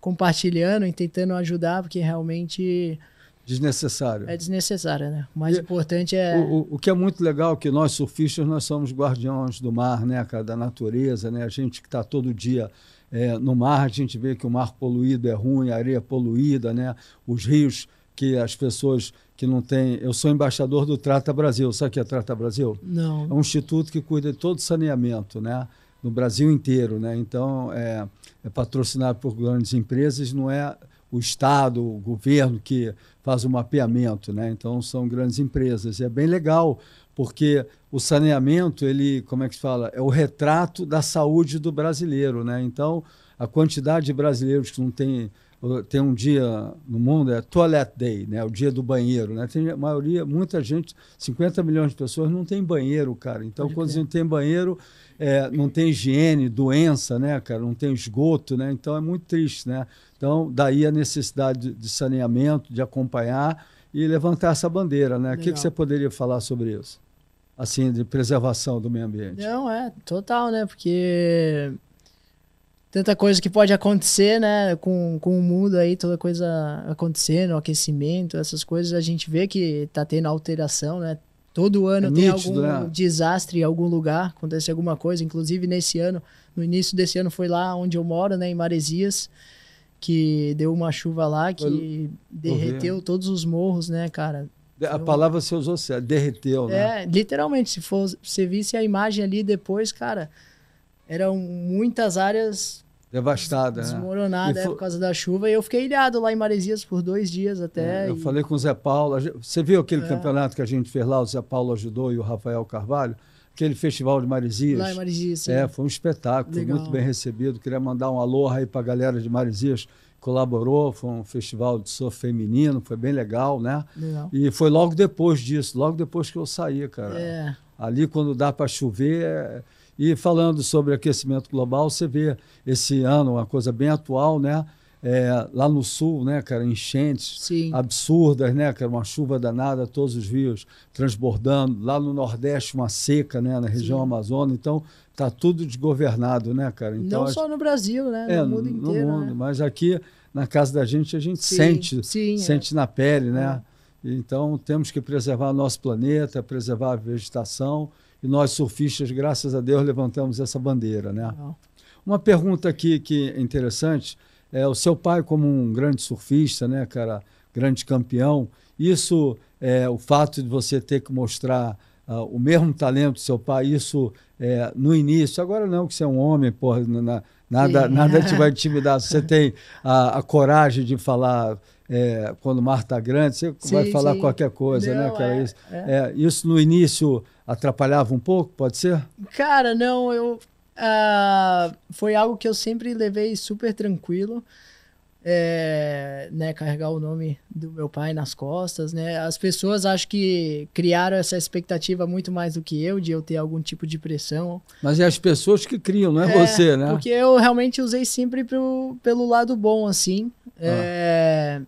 compartilhando e tentando ajudar, porque realmente Desnecessário. É desnecessária, né? O mais e importante é. O, o, que é muito legal é que nós surfistas nós somos guardiões do mar, né, cara, da natureza, né? A gente que está todo dia é, no mar, a gente vê que o mar poluído é ruim, a areia poluída, né? Os rios que as pessoas que não têm. Eu sou embaixador do Trata Brasil. Sabe o que é Trata Brasil? Não. É um instituto que cuida de todo o saneamento, né? No Brasil inteiro, né? Então, é, é patrocinado por grandes empresas, não é o Estado, o governo que faz o mapeamento, né? Então são grandes empresas. E é bem legal, porque o saneamento, ele, como é que se fala? É o retrato da saúde do brasileiro, né? Então, a quantidade de brasileiros que não tem tem um dia no mundo, é Toilet Day, né? o dia do banheiro. Né? Tem a maioria, muita gente, 50 milhões de pessoas, não tem banheiro, cara. Então, Pode quando ter. não tem banheiro, é, não tem higiene, doença, né, cara? Não tem esgoto, né? Então, é muito triste, né? Então, daí a necessidade de saneamento, de acompanhar e levantar essa bandeira, né? O que, que você poderia falar sobre isso? Assim, de preservação do meio ambiente. Não, é, total, né? Porque tanta coisa que pode acontecer, né? Com, com o mundo aí, toda coisa acontecendo, aquecimento, essas coisas, a gente vê que tá tendo alteração, né? Todo ano é tem nítido, algum né? desastre em algum lugar, acontece alguma coisa. Inclusive, nesse ano, no início desse ano, foi lá onde eu moro, né? Em Maresias, que deu uma chuva lá que derreteu todos os morros, né, cara? A palavra você usou derreteu, né? É, literalmente, se for, você visse a imagem ali depois, cara, eram muitas áreas devastadas, desmoronada né? É, por causa da chuva. E eu fiquei ilhado lá em Maresias por dois dias até. É, eu e... falei com o Zé Paulo. Você viu aquele é. campeonato que a gente fez lá? O Zé Paulo ajudou e o Rafael Carvalho. Aquele festival de Maresias. Lá em Maresias, sim. É, foi um espetáculo, Legal. muito bem recebido. Queria mandar um alô aí para a galera de Maresias colaborou, foi um festival de surf feminino, foi bem legal, né? Legal. E foi logo depois disso, logo depois que eu saí, cara. É. Ali quando dá para chover, é, e falando sobre aquecimento global, você vê esse ano uma coisa bem atual, né? É, lá no sul, né, cara, enchentes Sim. absurdas, né, cara, uma chuva danada, todos os rios transbordando. Lá no Nordeste, uma seca, né, na região Sim. Então, tá tudo desgovernado, né, cara? Então, Não só no Brasil, né, é, no mundo inteiro. No mundo, né? Mas aqui, na casa da gente, a gente Sim. sente, é. sente é. na pele, né? É. Então, temos que preservar nosso planeta, preservar a vegetação e nós, surfistas, graças a Deus, levantamos essa bandeira. Né? Legal. Uma pergunta aqui que é interessante é o seu pai como um grande surfista, né, cara, grande campeão. Isso é o fato de você ter que mostrar uh, o mesmo talento do seu pai. Isso é, no início. Agora não, que você é um homem, porra, na, nada, Sim. nada te vai intimidar. Você tem a, a coragem de falar. É, quando o mar está grande, você sim, vai falar sim. qualquer coisa, não, né, É, isso, é. é. isso, no início atrapalhava um pouco, pode ser? Cara, não, eu. Uh, foi algo que eu sempre levei super tranquilo. É, né, carregar o nome do meu pai nas costas, né? As pessoas acho que criaram essa expectativa muito mais do que eu, de eu ter algum tipo de pressão. Mas é as pessoas que criam, não é, é você, né? Porque eu realmente usei sempre pro, pelo lado bom, assim. Ah. É,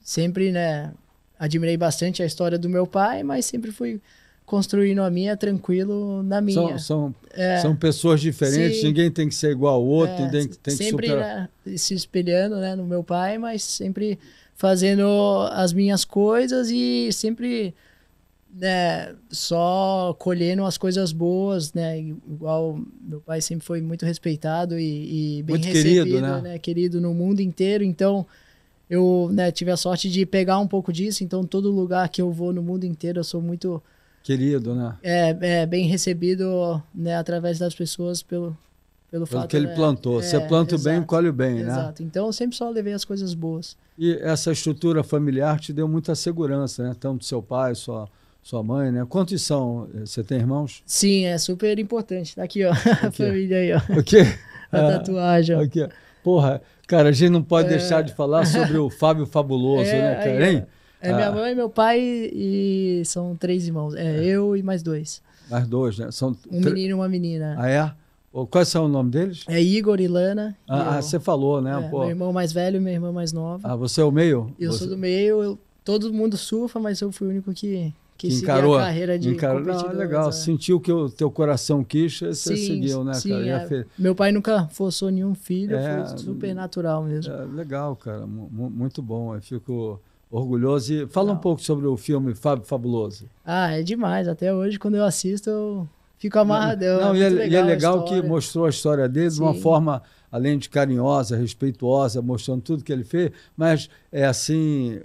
sempre, né, admirei bastante a história do meu pai, mas sempre fui construindo a minha tranquilo na minha. São, são, é, são pessoas diferentes, se, ninguém tem que ser igual ao outro, é, ninguém tem que sempre, Né, se espelhando né, no meu pai, mas sempre fazendo as minhas coisas e sempre né, só colhendo as coisas boas, né? Igual meu pai sempre foi muito respeitado e, e bem muito recebido, querido, né? né? Querido no mundo inteiro, então eu né, tive a sorte de pegar um pouco disso, então todo lugar que eu vou no mundo inteiro eu sou muito Querido, né? É, é bem recebido né, através das pessoas pelo, pelo fato que ele né? plantou. É, Você planta exato, bem, colhe bem, exato. né? Exato. Então eu sempre só levei as coisas boas. E essa estrutura familiar te deu muita segurança, né? Tanto seu pai, sua sua mãe, né? Quantos são? Você tem irmãos? Sim, é super importante. Tá aqui, ó, a família aí, ó. O quê? A ah, tatuagem. Ó. Aqui. Porra, cara, a gente não pode é... deixar de falar sobre o Fábio Fabuloso, é, né, cara? Aí, é ah. minha mãe, meu pai e são três irmãos. É, é. eu e mais dois. Mais dois, né? São um tre... menino e uma menina. Ah, é? Quais são o nome deles? É Igor e Lana. Ah, ah e você falou, né? É, Pô. Meu irmão mais velho e minha irmã mais nova. Ah, você é o meio? Eu você... sou do meio. Eu... Todo mundo surfa, mas eu fui o único que, que, que encarou a carreira de encarou. Não, legal. É. Sentiu que o teu coração quis, você sim, seguiu, né, sim, cara? É. Meu pai nunca forçou nenhum filho, é, foi super natural mesmo. É, legal, cara. M muito bom. Eu fico orgulhoso. E fala Não. um pouco sobre o filme Fábio Fabuloso. Ah, é demais. Até hoje, quando eu assisto, eu fico amarrado. Não, é, é e, é, legal, e é legal que mostrou a história dele Sim. de uma forma, além de carinhosa, respeituosa, mostrando tudo que ele fez, mas é assim,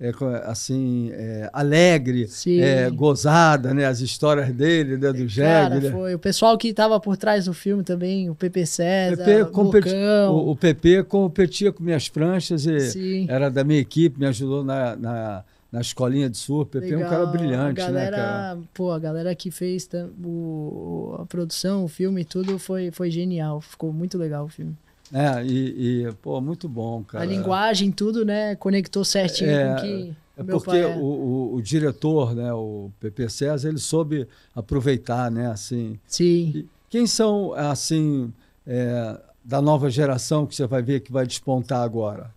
é, assim, é, alegre, é, gozada, né? As histórias dele, né? do é, Jegue. Né? foi. O pessoal que estava por trás do filme também, o PP César, PP competi... o, o PP competia com minhas pranchas e Sim. era da minha equipe, me ajudou na, na, na escolinha de surf. PP Legal. é um cara brilhante, a né, galera, né, cara? Pô, a galera que fez o, a produção, o filme e tudo foi, foi genial. Ficou muito legal o filme. É, e, e, pô, muito bom, cara. A linguagem, tudo, né? Conectou certinho é, com que. É porque é. O, o, o, diretor, né, o PP César, ele soube aproveitar, né, assim. Sim. E quem são, assim, é, da nova geração que você vai ver que vai despontar agora?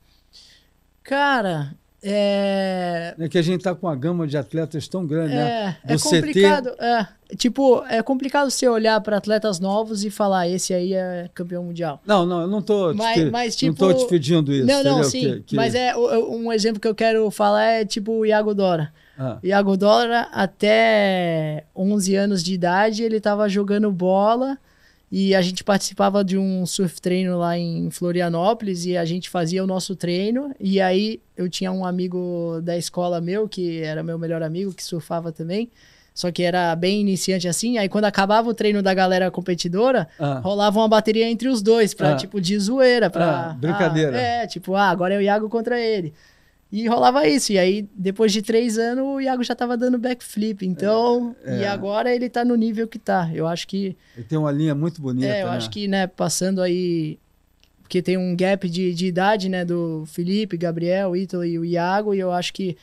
Cara, é... é que a gente tá com uma gama de atletas tão grande, né? é, né? Do é complicado. CT... É, tipo, é complicado você olhar para atletas novos e falar esse aí é campeão mundial. Não, não, eu não tô te, mas, tipo, não tô tipo, te pedindo isso. Não, não, sim. Que, que... Mas é um exemplo que eu quero falar é tipo o Iago Dora. Ah. Iago Dora até 11 anos de idade ele estava jogando bola e a gente participava de um surf treino lá em Florianópolis e a gente fazia o nosso treino. E aí eu tinha um amigo da escola meu, que era meu melhor amigo, que surfava também. Só que era bem iniciante assim. Aí quando acabava o treino da galera competidora, ah. rolava uma bateria entre os dois, pra ah. tipo de zoeira. Pra, ah, brincadeira. Ah, é, tipo, ah, agora é o Iago contra ele. E rolava isso. E aí, depois de três anos, o Iago já tava dando backflip. Então, é, é. e agora ele tá no nível que tá. Eu acho que. Ele tem uma linha muito bonita. É, eu né? acho que, né, passando aí. Porque tem um gap de, de idade, né, do Felipe, Gabriel, Ítalo e o Iago. E eu acho que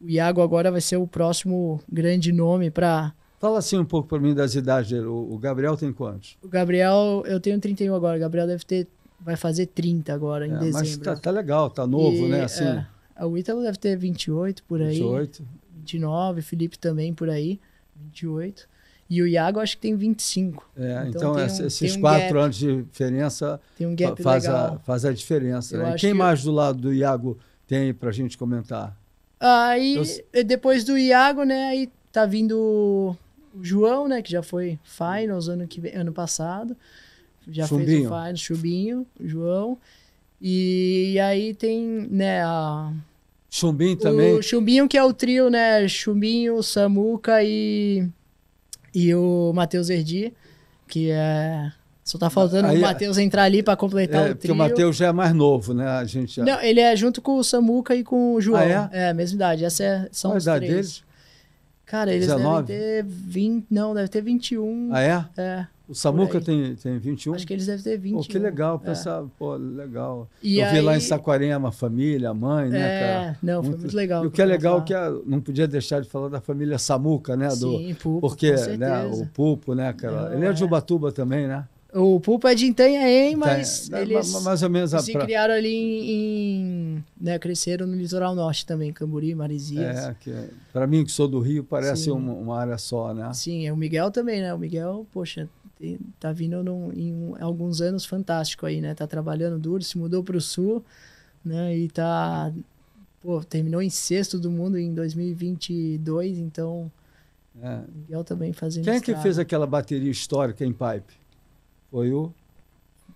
o Iago agora vai ser o próximo grande nome para Fala assim um pouco para mim das idades dele. O, Gabriel tem quantos? O Gabriel, eu tenho 31 agora. O Gabriel deve ter, vai fazer 30 agora, em é, dezembro. Mas tá, tá, legal, tá novo, e, né? É, assim. É. O Ítalo deve ter 28 por aí. 28. 29, Felipe também por aí, 28. E o Iago acho que tem 25. É, então, então um, esses um quatro gap. anos de diferença tem um gap faz, legal. A, faz a diferença. Né? quem que mais do lado do Iago tem para a gente comentar? Aí, eu... depois do Iago, né, aí tá vindo o João, né, que já foi finals ano, que, ano passado. Já Chumbinho. fez o finals, Chubinho, João. E aí tem, né, a... Chumbinho também? O Chumbinho, que é o trio, né? Chumbinho, Samuca e, e o Matheus Erdi, que é... Só tá faltando Aí, o é- Matheus entrar ali para completar é, o trio. Porque o Matheus já é mais novo, né? A gente já... Não, ele é junto com o Samuca e com o João. Ah, é? é, mesma idade. Essa é, são Qual os idade três. deles? Cara, eles 19? devem ter 20, não, deve ter 21. Ah, é? É. O Samuca tem, tem 21? Acho que eles devem ter 21. Oh, que legal, pensar, é. pô, legal. E eu aí... vi lá em Saquarema a família, a mãe, né, é, cara? Não, muito... foi muito legal. E o que é legal é que não podia deixar de falar da família Samuca, né? Sim, do, Pupo, porque, né, o Pupo, né, cara? Não, ele é, é de Ubatuba também, né? O Pulpa é de Itanhaém, né, mas eles mais ou menos se pra... criaram ali em, em né, cresceram no litoral norte também, Camburi, Marizias. É, é para mim que sou do Rio parece uma, uma, área só, né? Sim, é o Miguel também, né? O Miguel, poxa, tá vindo num, em alguns anos fantástico aí, né? Tá trabalhando duro, se mudou para o sul, né? E tá. Pô, terminou em sexto do mundo em 2022, então. É. Miguel também fazendo. Quem é que fez aquela bateria histórica em Pipe? Foi o.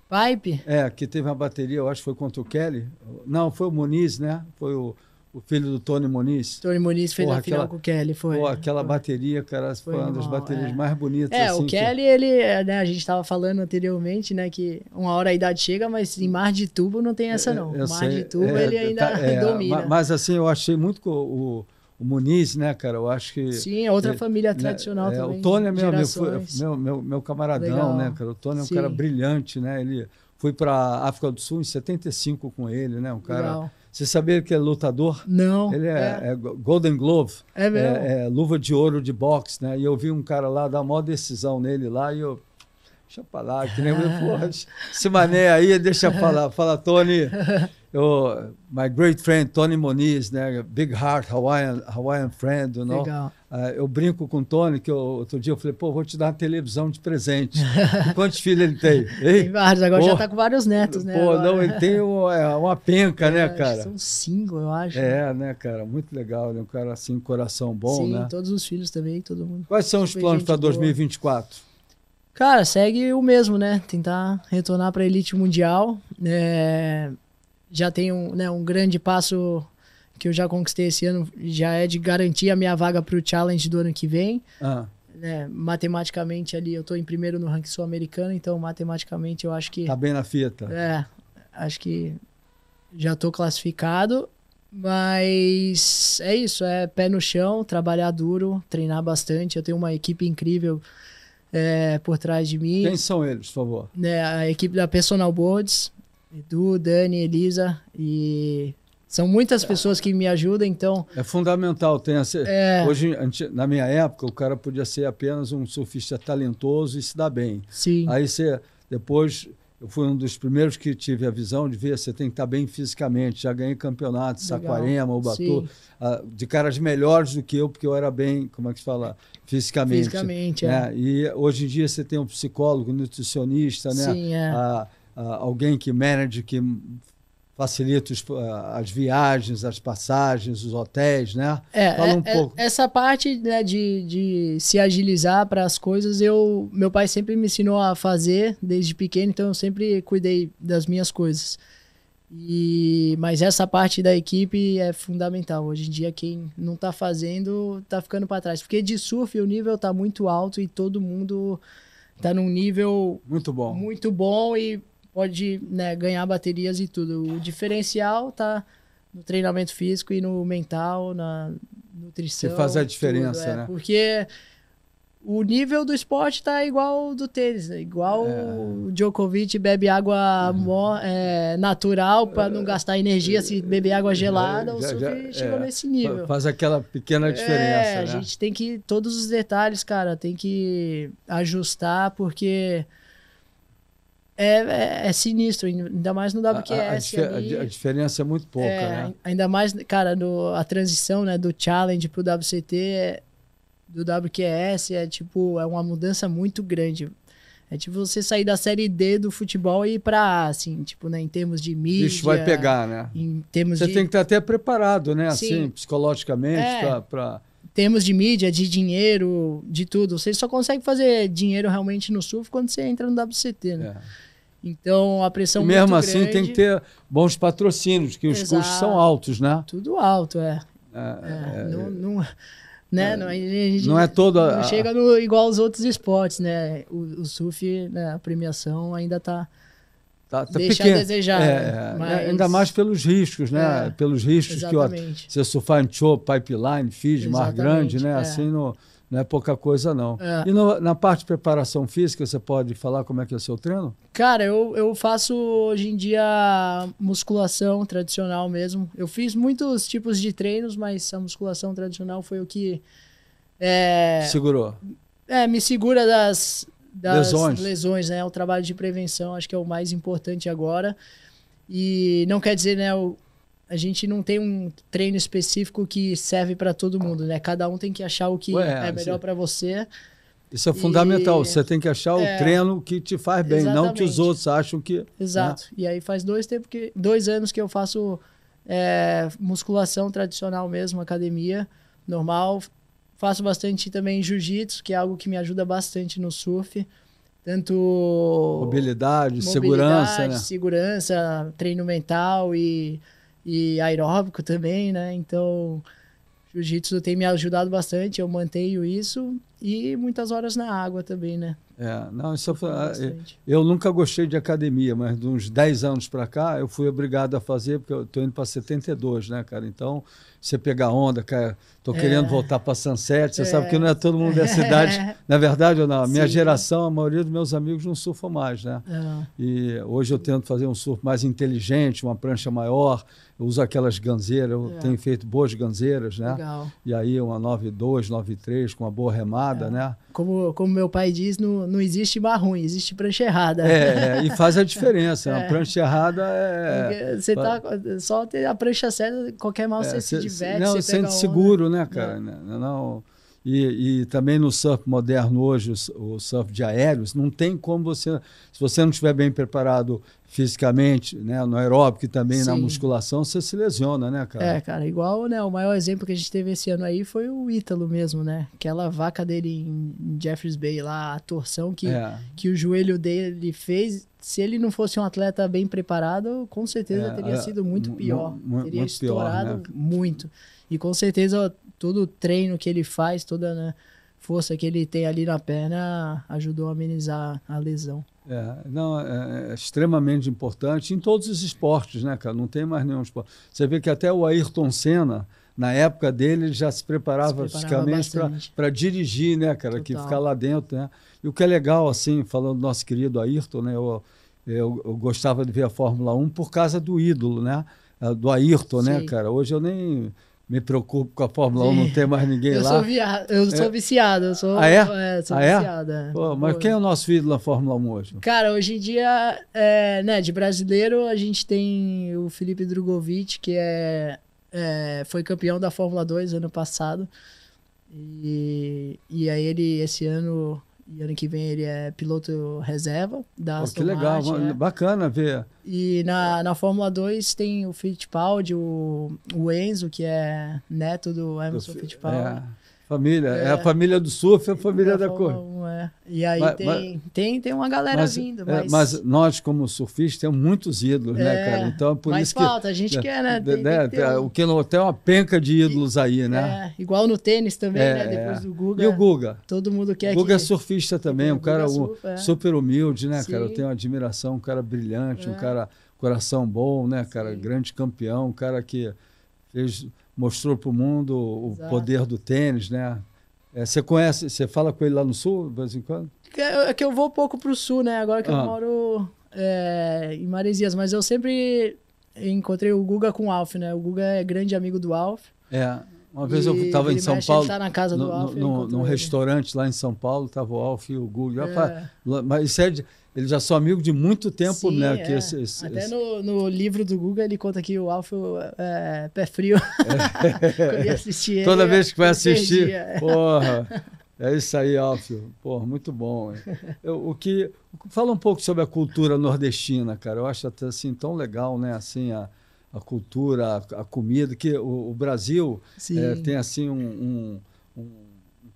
Pipe? É, que teve uma bateria, eu acho que foi contra o Kelly. Não, foi o Muniz, né? Foi o. O filho do Tony Moniz. Tony Moniz fez porra, a final aquela, com o Kelly, foi. Pô, aquela foi. bateria, cara, foi, uma das baterias é. mais bonitas. É, assim, o Kelly, que... ele, é, né, a gente estava falando anteriormente, né, que uma hora a idade chega, mas em Mar de Tubo não tem essa, é, não. É, mar sei, de Tubo é, ele tá, ainda tá, domina. Mas, assim, eu achei muito o, o Muniz, né, cara? Eu acho que. Sim, outra família né, tradicional também. O Tony é meu, meu, meu, meu, camaradão, Legal. né, cara? O Tony é um Sim. cara brilhante, né? Ele fui para África do Sul em 75 com ele, né? Um cara Legal. Você sabia que é lutador? Não. Ele é, é. é Golden Glove. É mesmo? É, é, luva de ouro de boxe, né? E eu vi um cara lá dar a maior decisão nele lá e eu... Deixa eu falar, que nem meu Se Esse mané aí, deixa eu falar, Fala, Tony eu, my great friend Tony Moniz, né? Big Heart Hawaiian, Hawaiian friend, you know? Legal. Uh, eu brinco com o Tony que eu, outro dia eu falei, pô, vou te dar uma televisão de presente. quantos filhos ele tem? Ei, tem vários, agora pô, já tá com vários netos, né? Pô, agora. não, ele tem uma, é, uma penca, é, né, cara? São cinco, eu acho. É, né? né, cara? Muito legal, né? Um cara assim, coração bom, Sim, né? Sim, todos os filhos também, todo mundo. Quais são os planos para 2024? Cara, segue o mesmo, né? Tentar retornar para elite mundial. É já tem um, né, um grande passo que eu já conquistei esse ano, já é de garantir a minha vaga para o challenge do ano que vem. Ah. Né, matematicamente ali, eu estou em primeiro no ranking sul-americano, então matematicamente eu acho que... Tá bem na fita. É, acho que já estou classificado, mas é isso, é pé no chão, trabalhar duro, treinar bastante. Eu tenho uma equipe incrível é, por trás de mim. Quem são eles, por favor? É, a equipe da Personal Boards, Edu, Dani, Elisa e são muitas pessoas que me ajudam, então. É fundamental. Tem essa... é... Hoje, na minha época, o cara podia ser apenas um surfista talentoso e se dar bem. Sim. Aí você. Depois, eu fui um dos primeiros que tive a visão de ver, você tem que estar tá bem fisicamente. Já ganhei campeonatos, Saquarema, Ubatu, uh, de caras melhores do que eu, porque eu era bem, como é que se fala? Fisicamente. Fisicamente, é. né? é. E hoje em dia você tem um psicólogo, nutricionista, né? Sim, é. Uh, ah, alguém que manage, que facilita os, ah, as viagens, as passagens, os hotéis, né? É, Fala é, um é, pouco. Essa parte né, de, de se agilizar para as coisas, eu, meu pai sempre me ensinou a fazer desde pequeno, então eu sempre cuidei das minhas coisas. E, mas essa parte da equipe é fundamental. Hoje em dia, quem não está fazendo está ficando para trás. Porque de surf o nível está muito alto e todo mundo está num nível muito bom. Muito bom e pode né, ganhar baterias e tudo. O diferencial tá no treinamento físico e no mental, na nutrição. Você faz a diferença, tudo, é, né? Porque o nível do esporte tá igual do tênis, né? igual é. o Djokovic bebe água uhum. é, natural para não é. gastar energia se beber água gelada, já, o surf chegou é. nesse nível. Faz aquela pequena diferença. É, né? a gente tem que todos os detalhes, cara, tem que ajustar porque é, é, é, sinistro, ainda mais no WQS. A, a, ali, a, diferença é muito pouca, é, né? Ainda mais, cara, a transição né, do Challenge pro WCT, é, do WQS, é tipo, é uma mudança muito grande. É tipo você sair da série D do futebol e ir pra A, assim, tipo, né, em termos de mídia. Isso vai pegar, né? Em termos você de... tem que estar tá até preparado, né? Sim. Assim, psicologicamente, é. pra... pra termos de mídia, de dinheiro, de tudo. Você só consegue fazer dinheiro realmente no surf quando você entra no WCT, né? É. Então a pressão e mesmo assim grande. tem que ter bons patrocínios, que os Exato. custos são altos, né? Tudo alto, é. é, é, é não, é. não, né? É, não, a gente não é toda não chega no, igual aos outros esportes, né? O, o surf, né? a premiação ainda está tá, tá deixa pequeno. a desejar. É, né? é mas... Ainda mais pelos riscos, né? É, pelos riscos exatamente. que ó, você surfar em show, pipeline, fiz Mar Grande, né? É. Assim no, não é pouca coisa, não. É. E no, na parte de preparação física, você pode falar como é que é o seu treino? Cara, eu, eu faço hoje em dia musculação tradicional mesmo. Eu fiz muitos tipos de treinos, mas a musculação tradicional foi o que. É, Segurou. É, me segura das, das lesões. lesões, né? O trabalho de prevenção acho que é o mais importante agora. E não quer dizer, né, o, a gente não tem um treino específico que serve para todo mundo, né? Cada um tem que achar o que Ué, é melhor você... para você. Isso é fundamental. E... Você tem que achar é... o treino que te faz bem, Exatamente. não que os outros acham que. Né? Exato. Né? E aí faz dois tempo que, dois anos que eu faço é, musculação tradicional mesmo, academia normal. Faço bastante também jiu-jitsu, que é algo que me ajuda bastante no surf. Tanto mobilidade, mobilidade segurança, né? segurança, treino mental e e aeróbico também, né? Então, jiu-jitsu tem me ajudado bastante, eu mantenho isso e muitas horas na água também, né? É, não, isso foi, é, eu nunca gostei de academia, mas de uns 10 anos para cá eu fui obrigado a fazer, porque eu tô indo para 72, né, cara? Então, você pegar onda, cara, Estou é. querendo voltar para Sunset. Você é. sabe que não é todo mundo da cidade. Na é verdade, na minha geração, a maioria dos meus amigos não surfa mais, né? É. E hoje eu tento fazer um surf mais inteligente, uma prancha maior. Eu uso aquelas ganzeiras, eu é. tenho feito boas ganzeiras, né? Legal. E aí uma 9.2, 9.3, com uma boa remada, é. né? Como, como meu pai diz, não, não existe mar ruim, existe prancha errada. É, e faz a diferença. Né? A prancha errada é... você tá, só ter a prancha certa, qualquer mal você se diverte. Não, você sente seguro, né? né, cara? É. Não, não e, e, também no surf moderno hoje, o, o surf de aéreos, não tem como você. Se você não estiver bem preparado fisicamente, né, no aeróbico e também Sim. na musculação, você se lesiona, né, cara? É, cara, igual, né? O maior exemplo que a gente teve esse ano aí foi o Ítalo mesmo, né? Aquela vaca dele em Jeffers Bay lá, a torção que, é. que o joelho dele fez. Se ele não fosse um atleta bem preparado, com certeza é, teria é, sido muito pior. teria muito estourado pior, né? muito. E com certeza todo o treino que ele faz, toda né, força que ele tem ali na perna ajudou a amenizar a lesão. É, não, é, é, extremamente importante em todos os esportes, né, cara? Não tem mais nenhum esporte. Você vê que até o Ayrton Senna, na época dele, ele já se preparava, se preparava fisicamente para dirigir, né, cara? Total. Que ficar lá dentro, né? E o que é legal, assim, falando do nosso querido Ayrton, né? Eu, eu, eu gostava de ver a Fórmula 1 por causa do ídolo, né? É, do Ayrton, Sim. né, cara? Hoje eu nem me preocupo com a Fórmula Sim. 1, não tem mais ninguém eu lá. Sou via... Eu é. sou viciado, eu sou. Ah, é? é sou ah, é? viciado. É? Pô, mas Pô. quem é o nosso ídolo na Fórmula 1 hoje? Cara, hoje em dia, é, né, de brasileiro, a gente tem o Felipe Drogovic, que é, é foi campeão da Fórmula 2 ano passado. E, e aí ele, esse ano, e ano que vem ele é piloto reserva da oh, Aston Que legal, Martin, né? bacana ver. E na, na Fórmula 2 tem o Fittipaldi, o, o Enzo, que é neto do Emerson Fittipaldi. É. Família, é, é a família do surf, é a família da cor. É. E aí mas, tem, mas, tem, tem uma galera mas, vindo. É, mas... mas... nós, como surfistas, temos muitos ídolos, né, é, cara? Então, por mas isso falta, que, a gente né, quer, né? Tem, né tem né, O que não tem é uma penca de ídolos e, aí, né? igual no tênis também, né? Depois do Guga. E o Guga? Todo mundo quer Guga que... é surfista também, um cara surfa, super humilde, né, Sim. cara? Eu tenho admiração, um cara brilhante, um cara coração bom, né, cara? Sim. Grande campeão, um cara que fez mostrou para o mundo o Exato. poder do tênis, né? É, você conhece, você fala com ele lá no sul, de vez em quando? É, é que eu vou pouco para o sul, né? Agora que ah. eu moro é, em Maresias, mas eu sempre encontrei o Guga com o Alf, né? O Guga é grande amigo do Alf. É. Uma vez e eu estava em São mexe, Paulo. Tá na casa do no, Alf, no, num restaurante lá em São Paulo, estava o Alf e o Gugu. É. Mas isso é de, eles já são amigos de muito tempo, Sim, né? É. Esse, esse, Até esse... No, no, livro do Google ele conta que o Alf é pé frio. É. assistir Toda vez que vai assistir. É. Porra. É isso aí, Alf. Porra, muito bom. Eu, o que fala um pouco sobre a cultura nordestina, cara. Eu acho até assim tão legal, né? Assim a, a cultura, a, a comida, que o, o Brasil é, tem assim um, um, um,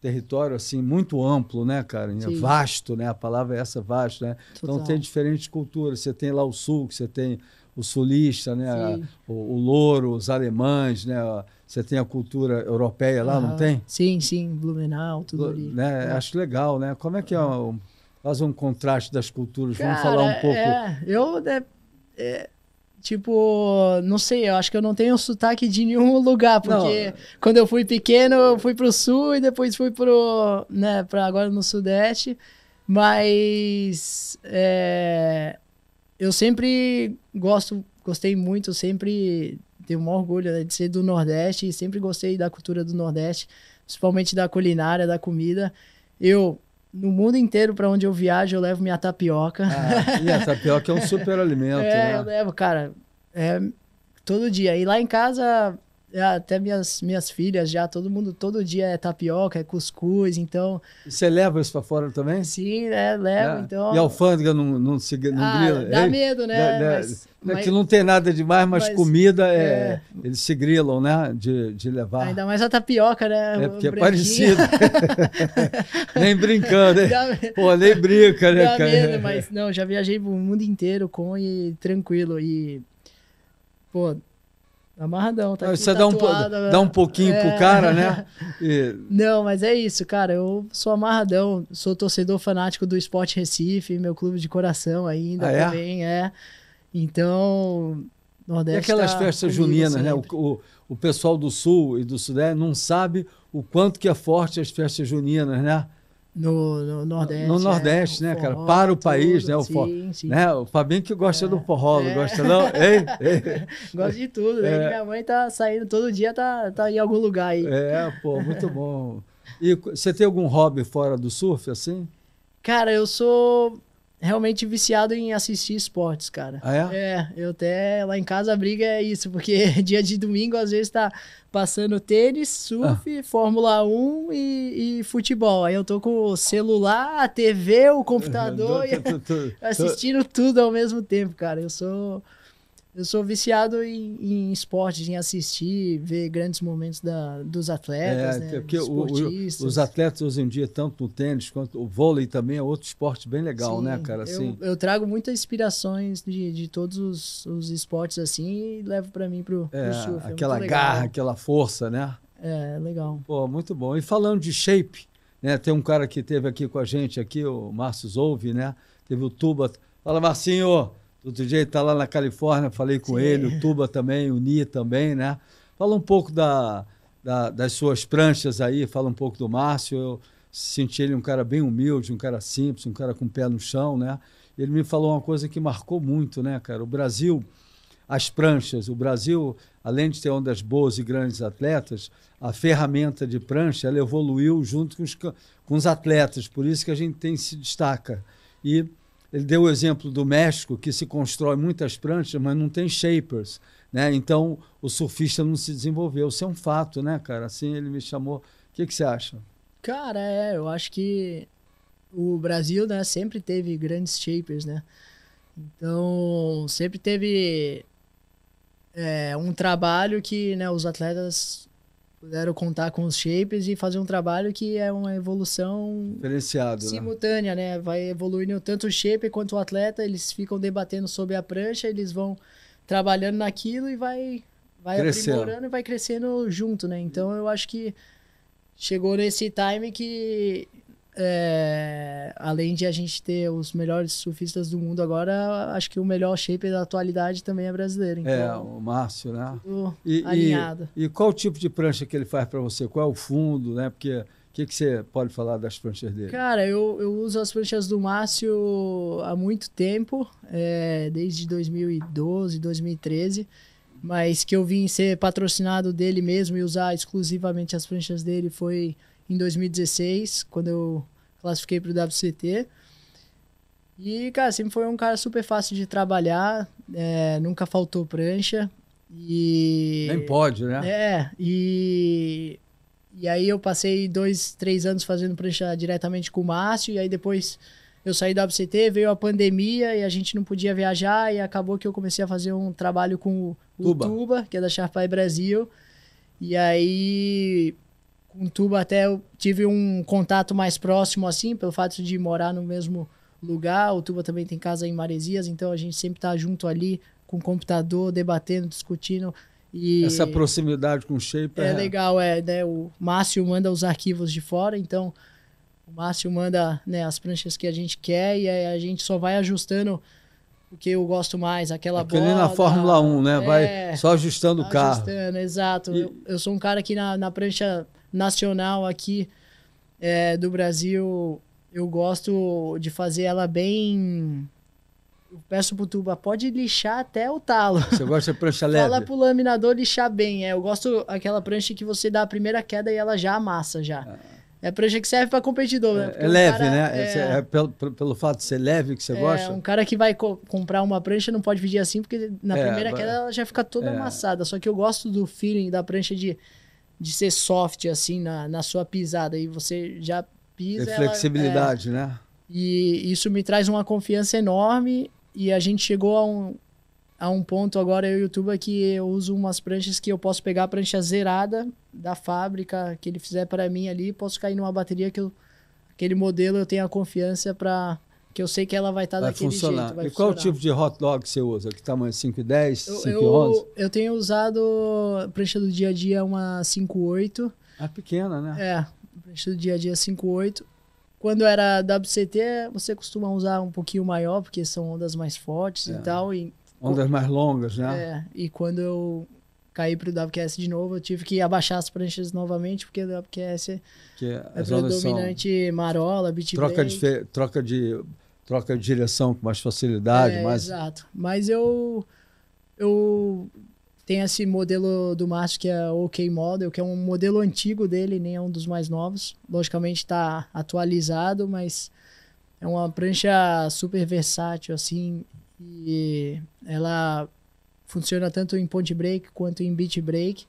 território assim muito amplo, né, cara? É sim. Vasto, né? A palavra é essa, vasto, né? Então, Total. Então tem diferentes culturas. Você tem lá o sul, que você tem o sulista, né? A, o, o louro, os alemães, né? Você tem a cultura europeia lá, uhum. não tem? Sim, sim, Blumenau, tudo ali. Né? É. Acho legal, né? Como é que é faz um contraste das culturas? Cara, Vamos falar um pouco. É, eu né, é, Tipo, não sei, eu acho que eu não tenho sotaque de nenhum lugar, porque não. É. quando eu fui pequeno, eu fui pro sul e depois fui pro, né, pra agora no sudeste, mas é, eu sempre gosto, gostei muito, sempre tenho um orgulho né, de ser do Nordeste e sempre gostei da cultura do Nordeste, principalmente da culinária, da comida. Eu no mundo inteiro para onde eu viajo, eu levo minha tapioca. Ah, e a tapioca é um super alimento, é, né? Eu levo, cara. É, todo dia. E lá em casa, é, até minhas, minhas filhas já, todo mundo, todo dia é tapioca, é cuscuz, então... você leva isso para fora também? Sim, né, levo, é. então... E a alfândega não, não, se, não ah, grila? dá Ei, medo, né? Dá, mas, é mas, que não tem nada demais, mas, mas comida, é, é, eles se grilam, né, de, de levar. Ainda mais a tapioca, né? É, porque é parecido. nem brincando, hein? Dá, Pô, nem brinca, né, dá cara? Medo, mas não, já viajei o mundo inteiro com e tranquilo, e... Pô, Amarradão, tá ah, Você dá um, dá um né? pouquinho é... pro cara, né? E... Não, mas é isso, cara. Eu sou amarradão, sou torcedor fanático do Esporte Recife, meu clube de coração ainda ah, é? também, é. Então, Nordeste. E aquelas tá festas juninas, né? O, o, o pessoal do Sul e do Sudeste não sabe o quanto que é forte as festas juninas, né? No, no, Nordeste. No é, Nordeste, é, né, forró, cara? Para o país, né? O, sim, sim. Né? o Fabinho que gosta é, do forró, não é. gosta não? Ei, ei. Gosto de tudo, né? É. Minha mãe tá saindo todo dia, tá, tá em algum lugar aí. É, pô, muito bom. E você tem algum hobby fora do surf, assim? Cara, eu sou realmente viciado em assistir esportes, cara. Ah, é? É, eu até lá em casa a briga é isso, porque dia de domingo às vezes tá passando tênis, surf, ah. Fórmula 1 e, e, futebol. Aí eu tô com o celular, a TV, o computador, tô, tô, tô, assistindo tudo ao mesmo tempo, cara. Eu sou eu sou viciado em, em esportes, em assistir, ver grandes momentos da, dos atletas, é, né? Porque o, o, os atletas hoje em dia, tanto no tênis quanto o vôlei também é outro esporte bem legal, né, Sim, né, cara? Assim, eu, eu, trago muitas inspirações de, de todos os, os esportes assim e levo para mim pro, é, pro É, é aquela garra, aquela força, né? É, legal. Pô, muito bom. E falando de shape, né? Tem um cara que teve aqui com a gente aqui, o Márcio Zouve, né? Teve o Tuba. Fala, Marcinho! Outro dia ele está lá na Califórnia, falei com Sim. ele, o Tuba também, o Ni também, né? Fala um pouco da, da, das suas pranchas aí, fala um pouco do Márcio. Eu senti ele um cara bem humilde, um cara simples, um cara com o pé no chão, né? Ele me falou uma coisa que marcou muito, né, cara? O Brasil, as pranchas, o Brasil, além de ter ondas boas e grandes atletas, a ferramenta de prancha, ela evoluiu junto com os, com os atletas, por isso que a gente tem se destaca. E ele deu o exemplo do México, que se constrói muitas pranchas, mas não tem shapers. Né? Então, o surfista não se desenvolveu. Isso é um fato, né, cara? Assim, ele me chamou. O que, que você acha? Cara, é, eu acho que o Brasil né, sempre teve grandes shapers, né? Então, sempre teve é, um trabalho que né, os atletas puderam contar com os shapes e fazer um trabalho que é uma evolução né? simultânea, né? né? Vai evoluindo tanto o shape quanto o atleta, eles ficam debatendo sobre a prancha, eles vão trabalhando naquilo e vai vai crescendo. aprimorando e vai crescendo junto, né? Então eu acho que chegou nesse time que é, além de a gente ter os melhores surfistas do mundo agora, acho que o melhor shaper da atualidade também é brasileiro. É, então, é, o Márcio, né? E, alinhado. E, e, qual o tipo de prancha que ele faz para você? Qual é o fundo, né? Porque o que, que você pode falar das pranchas dele? Cara, eu, eu uso as pranchas do Márcio há muito tempo, é, desde 2012, 2013 mas que eu vim ser patrocinado dele mesmo e usar exclusivamente as pranchas dele foi em 2016, quando eu classifiquei para o WCT. E, cara, sempre foi um cara super fácil de trabalhar, é, nunca faltou prancha. E. Nem pode, né? É, e. E aí eu passei dois, três anos fazendo prancha diretamente com o Márcio, e aí depois eu saí da WCT, veio a pandemia e a gente não podia viajar, e acabou que eu comecei a fazer um trabalho com o Tuba, o Tuba que é da Sharpai Brasil. E aí com Tuba até eu tive um contato mais próximo, assim, pelo fato de morar no mesmo lugar. O Tuba também tem casa em Maresias, então a gente sempre tá junto ali com o computador, debatendo, discutindo. E Essa proximidade com o Shaper. É, é legal, é, né? O Márcio manda os arquivos de fora, então o Márcio manda né, as pranchas que a gente quer e a gente só vai ajustando o que eu gosto mais, aquela Aquele é bola. na Fórmula 1, né? É, vai só ajustando o carro. Ajustando, exato. E... Eu, eu, sou um cara que na, na prancha nacional aqui é, do Brasil, eu gosto de fazer ela bem. Eu peço pro tuba, pode lixar até o talo. Você gosta de prancha leve? Fala pro laminador lixar bem. É, eu gosto aquela prancha que você dá a primeira queda e ela já amassa já. Ah. É a prancha que serve para competidor, né? é, é leve, cara, né? É... é, é pelo, pelo, fato de ser leve que você é, gosta? Um cara que vai co comprar uma prancha não pode pedir assim, porque na é, primeira queda ela já fica toda é. amassada. Só que eu gosto do feeling da prancha de de ser soft, assim, na, na sua pisada. E você já pisa. Tem é flexibilidade, ela, é, né? E isso me traz uma confiança enorme. E a gente chegou a um, a um ponto agora, eu e o que eu uso umas pranchas que eu posso pegar a prancha zerada da fábrica que ele fizer para mim ali. Posso cair numa bateria que eu, aquele modelo eu tenho a confiança para que eu sei que ela vai estar tá daquele funcionar. jeito. Vai e qual funcionar. o tipo de hot dog você usa? Que tamanho? 5,10? 5,11? Eu, eu tenho usado prancha do dia a dia uma 5,8. É ah, pequena, né? É, prancha do dia a dia 5,8. Quando era WCT, você costuma usar um pouquinho maior, porque são ondas mais fortes é. e tal. E, ondas mais longas, né? É, e quando eu caí para o WQS de novo, eu tive que abaixar as pranchas novamente, porque o WQS que é predominante marola, beat Troca de, troca de troca de direção com mais facilidade. É, mais... Exato. Mas eu, eu tenho esse modelo do Márcio que é o OK Model, que é um modelo antigo dele, nem é um dos mais novos. Logicamente está atualizado, mas é uma prancha super versátil, assim, e ela funciona tanto em point break quanto em beat break.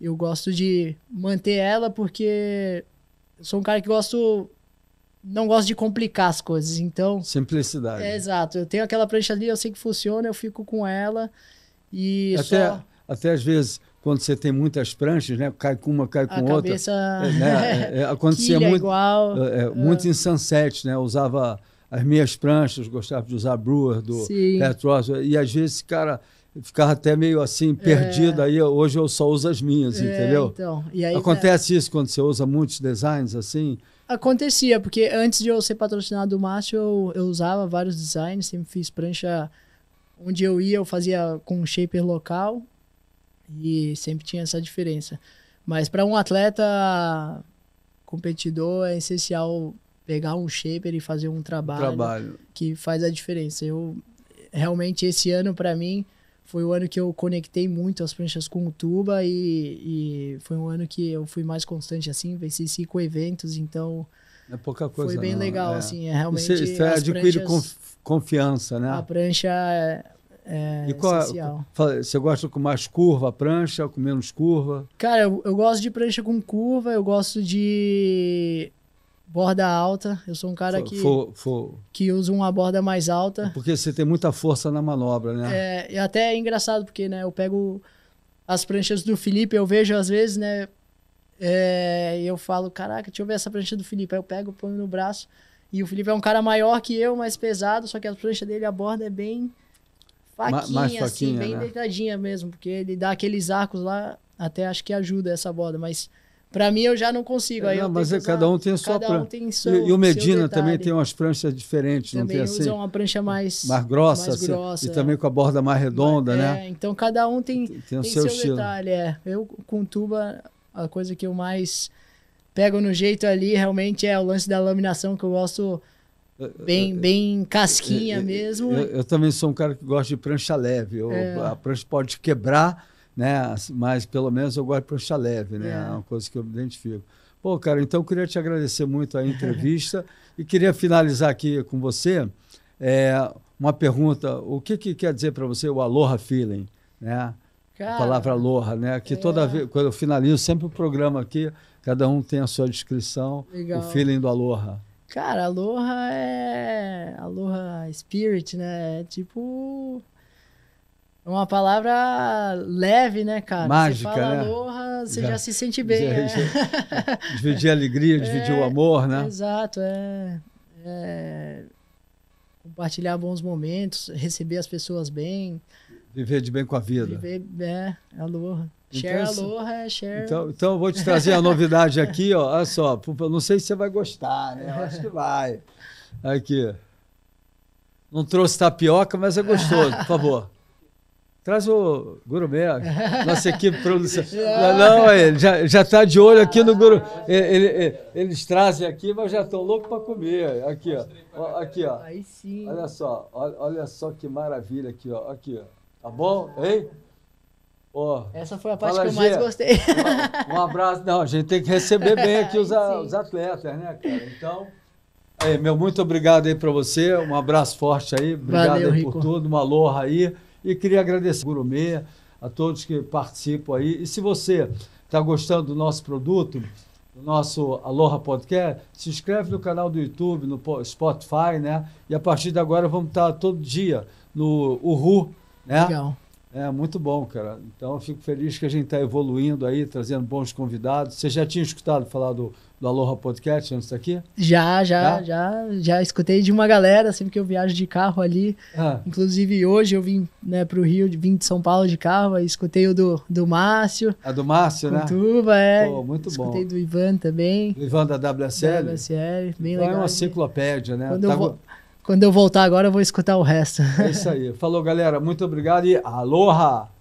Eu gosto de manter ela porque sou um cara que gosto não gosto de complicar as coisas, então. Simplicidade. É, exato. Eu tenho aquela prancha ali, eu sei que funciona, eu fico com ela e até, só... até às vezes quando você tem muitas pranchas, né? Cai com uma, cai com a outra. Cabeça... É, né? É, é, acontecia muito. Igual, é, uh... Muito ah. em sunset, né? Eu usava as minhas pranchas, gostava de usar Brewer do Pat e às vezes, cara, ficava até meio assim é. perdido. É. Aí hoje eu só uso as minhas, entendeu? Então, aí, né? Acontece isso quando você usa muitos designs assim acontecia, porque antes de eu ser patrocinado do Márcio, eu, eu usava vários designs, sempre fiz prancha onde eu ia, eu fazia com um shaper local e sempre tinha essa diferença. Mas para um atleta competidor é essencial pegar um shaper e fazer um trabalho, um trabalho. que faz a diferença. Eu realmente esse ano para mim foi o ano que eu conectei muito as pranchas com o tuba e, e foi um ano que eu fui mais constante assim, venci cinco eventos, então é pouca coisa. Foi bem não, né? legal, é. assim, é realmente. Isso, isso é adquire confiança, né? A prancha é, é e qual, é essencial. Você gosta com mais curva a prancha, com menos curva? Cara, eu, eu gosto de prancha com curva, eu gosto de borda alta. Eu sou um cara for, que, for, for. que usa uma borda mais alta. É porque você tem muita força na manobra, né? É, e até é engraçado, porque né, eu pego as pranchas do Felipe, eu vejo às vezes, né? É, eu falo, caraca, deixa eu ver essa prancha do Felipe. Aí eu pego, ponho no braço. E o Felipe é um cara maior que eu, mais pesado, só que a prancha dele, a borda é bem faquinha, faquinha assim, bem né? deitadinha mesmo, porque ele dá aqueles arcos lá, até acho que ajuda essa borda, mas para mim, eu já não consigo. Aí não, é, mas é, cada um tem a sua prancha. Um e, e o Medina também tem umas pranchas diferentes, também não tem assim? Também uma prancha mais, mais grossa. Mais assim, grossa assim, é. e também com a borda mais redonda, é, né? então cada um tem, tem, tem seu, seu detalhe. É. Eu, com tuba, a coisa que eu mais pego no jeito ali realmente é o lance da laminação, que eu gosto bem, bem casquinha eu, mesmo. Eu, eu, também sou um cara que gosta de prancha leve. Eu, é. a prancha pode quebrar né? Mas pelo menos eu gosto de prancha leve, né? É. é uma coisa que eu me identifico. Pô, cara, então eu queria te agradecer muito a entrevista e queria finalizar aqui com você é, uma pergunta. O que, que quer dizer para você o aloha feeling, né? Cara, a palavra aloha, né? Que é. toda vez, quando eu finalizo sempre o programa aqui, cada um tem a sua descrição, Legal. o feeling do aloha. Cara, aloha é... Aloha spirit, né? É tipo uma palavra leve, né, cara? Mágica, você fala né? aloha, você já, já se sente bem. Já, é. já, dividir a alegria, é, dividir o amor, né? Exato, é, é, Compartilhar bons momentos, receber as pessoas bem. Viver de bem com a vida. Viver, né? é, aloha. Então, share é assim. aloha, é share. Então, então eu vou te trazer a novidade aqui, ó. Olha só, não sei se você vai gostar, né? Eu acho que vai. Aqui. Não trouxe tapioca, mas é gostoso, por favor. Traz o guru Gurumé, nossa equipe produção. Não, ele já, já tá de olho aqui no Guru. Ele, ele, eles trazem aqui, mas já estão loucos para comer. Aqui, ó. Aqui, ó. Aí sim. Olha só, olha, olha só que maravilha aqui, ó. Aqui, ó. Tá bom? Hein? Oh, Essa foi a parte fala, que eu mais gostei. Um, um, abraço. Não, a gente tem que receber bem aqui os, os atletas, né, cara? Então. Aí, meu muito obrigado aí para você. Um abraço forte aí. Obrigado Valeu, aí por tudo. Uma aloha aí. E queria agradecer ao Gourmet, a todos que participam aí. E se você está gostando do nosso produto, do nosso Aloha Podcast, se inscreve no canal do YouTube, no Spotify, né? E a partir de agora vamos estar tá todo dia no Uhu, né? Legal. É, muito bom, cara. Então, eu fico feliz que a gente está evoluindo aí, trazendo bons convidados. Você já tinha escutado falar do, do Aloha Podcast antes daqui? Já, já, já. Já escutei de uma galera, sempre que eu viajo de carro ali. É. Inclusive, hoje eu vim né, para o Rio, vim de São Paulo de carro, aí escutei o do, do Márcio. A do Márcio, né? Tuba, é. Pô, muito escutei bom. Escutei do Ivan também. Do Ivan da WSL? Da WSL, bem então legal. É uma enciclopédia, né? Quando tá eu vou... Quando eu voltar agora, eu vou escutar o resto. É isso aí. Falou, galera. Muito obrigado e aloha!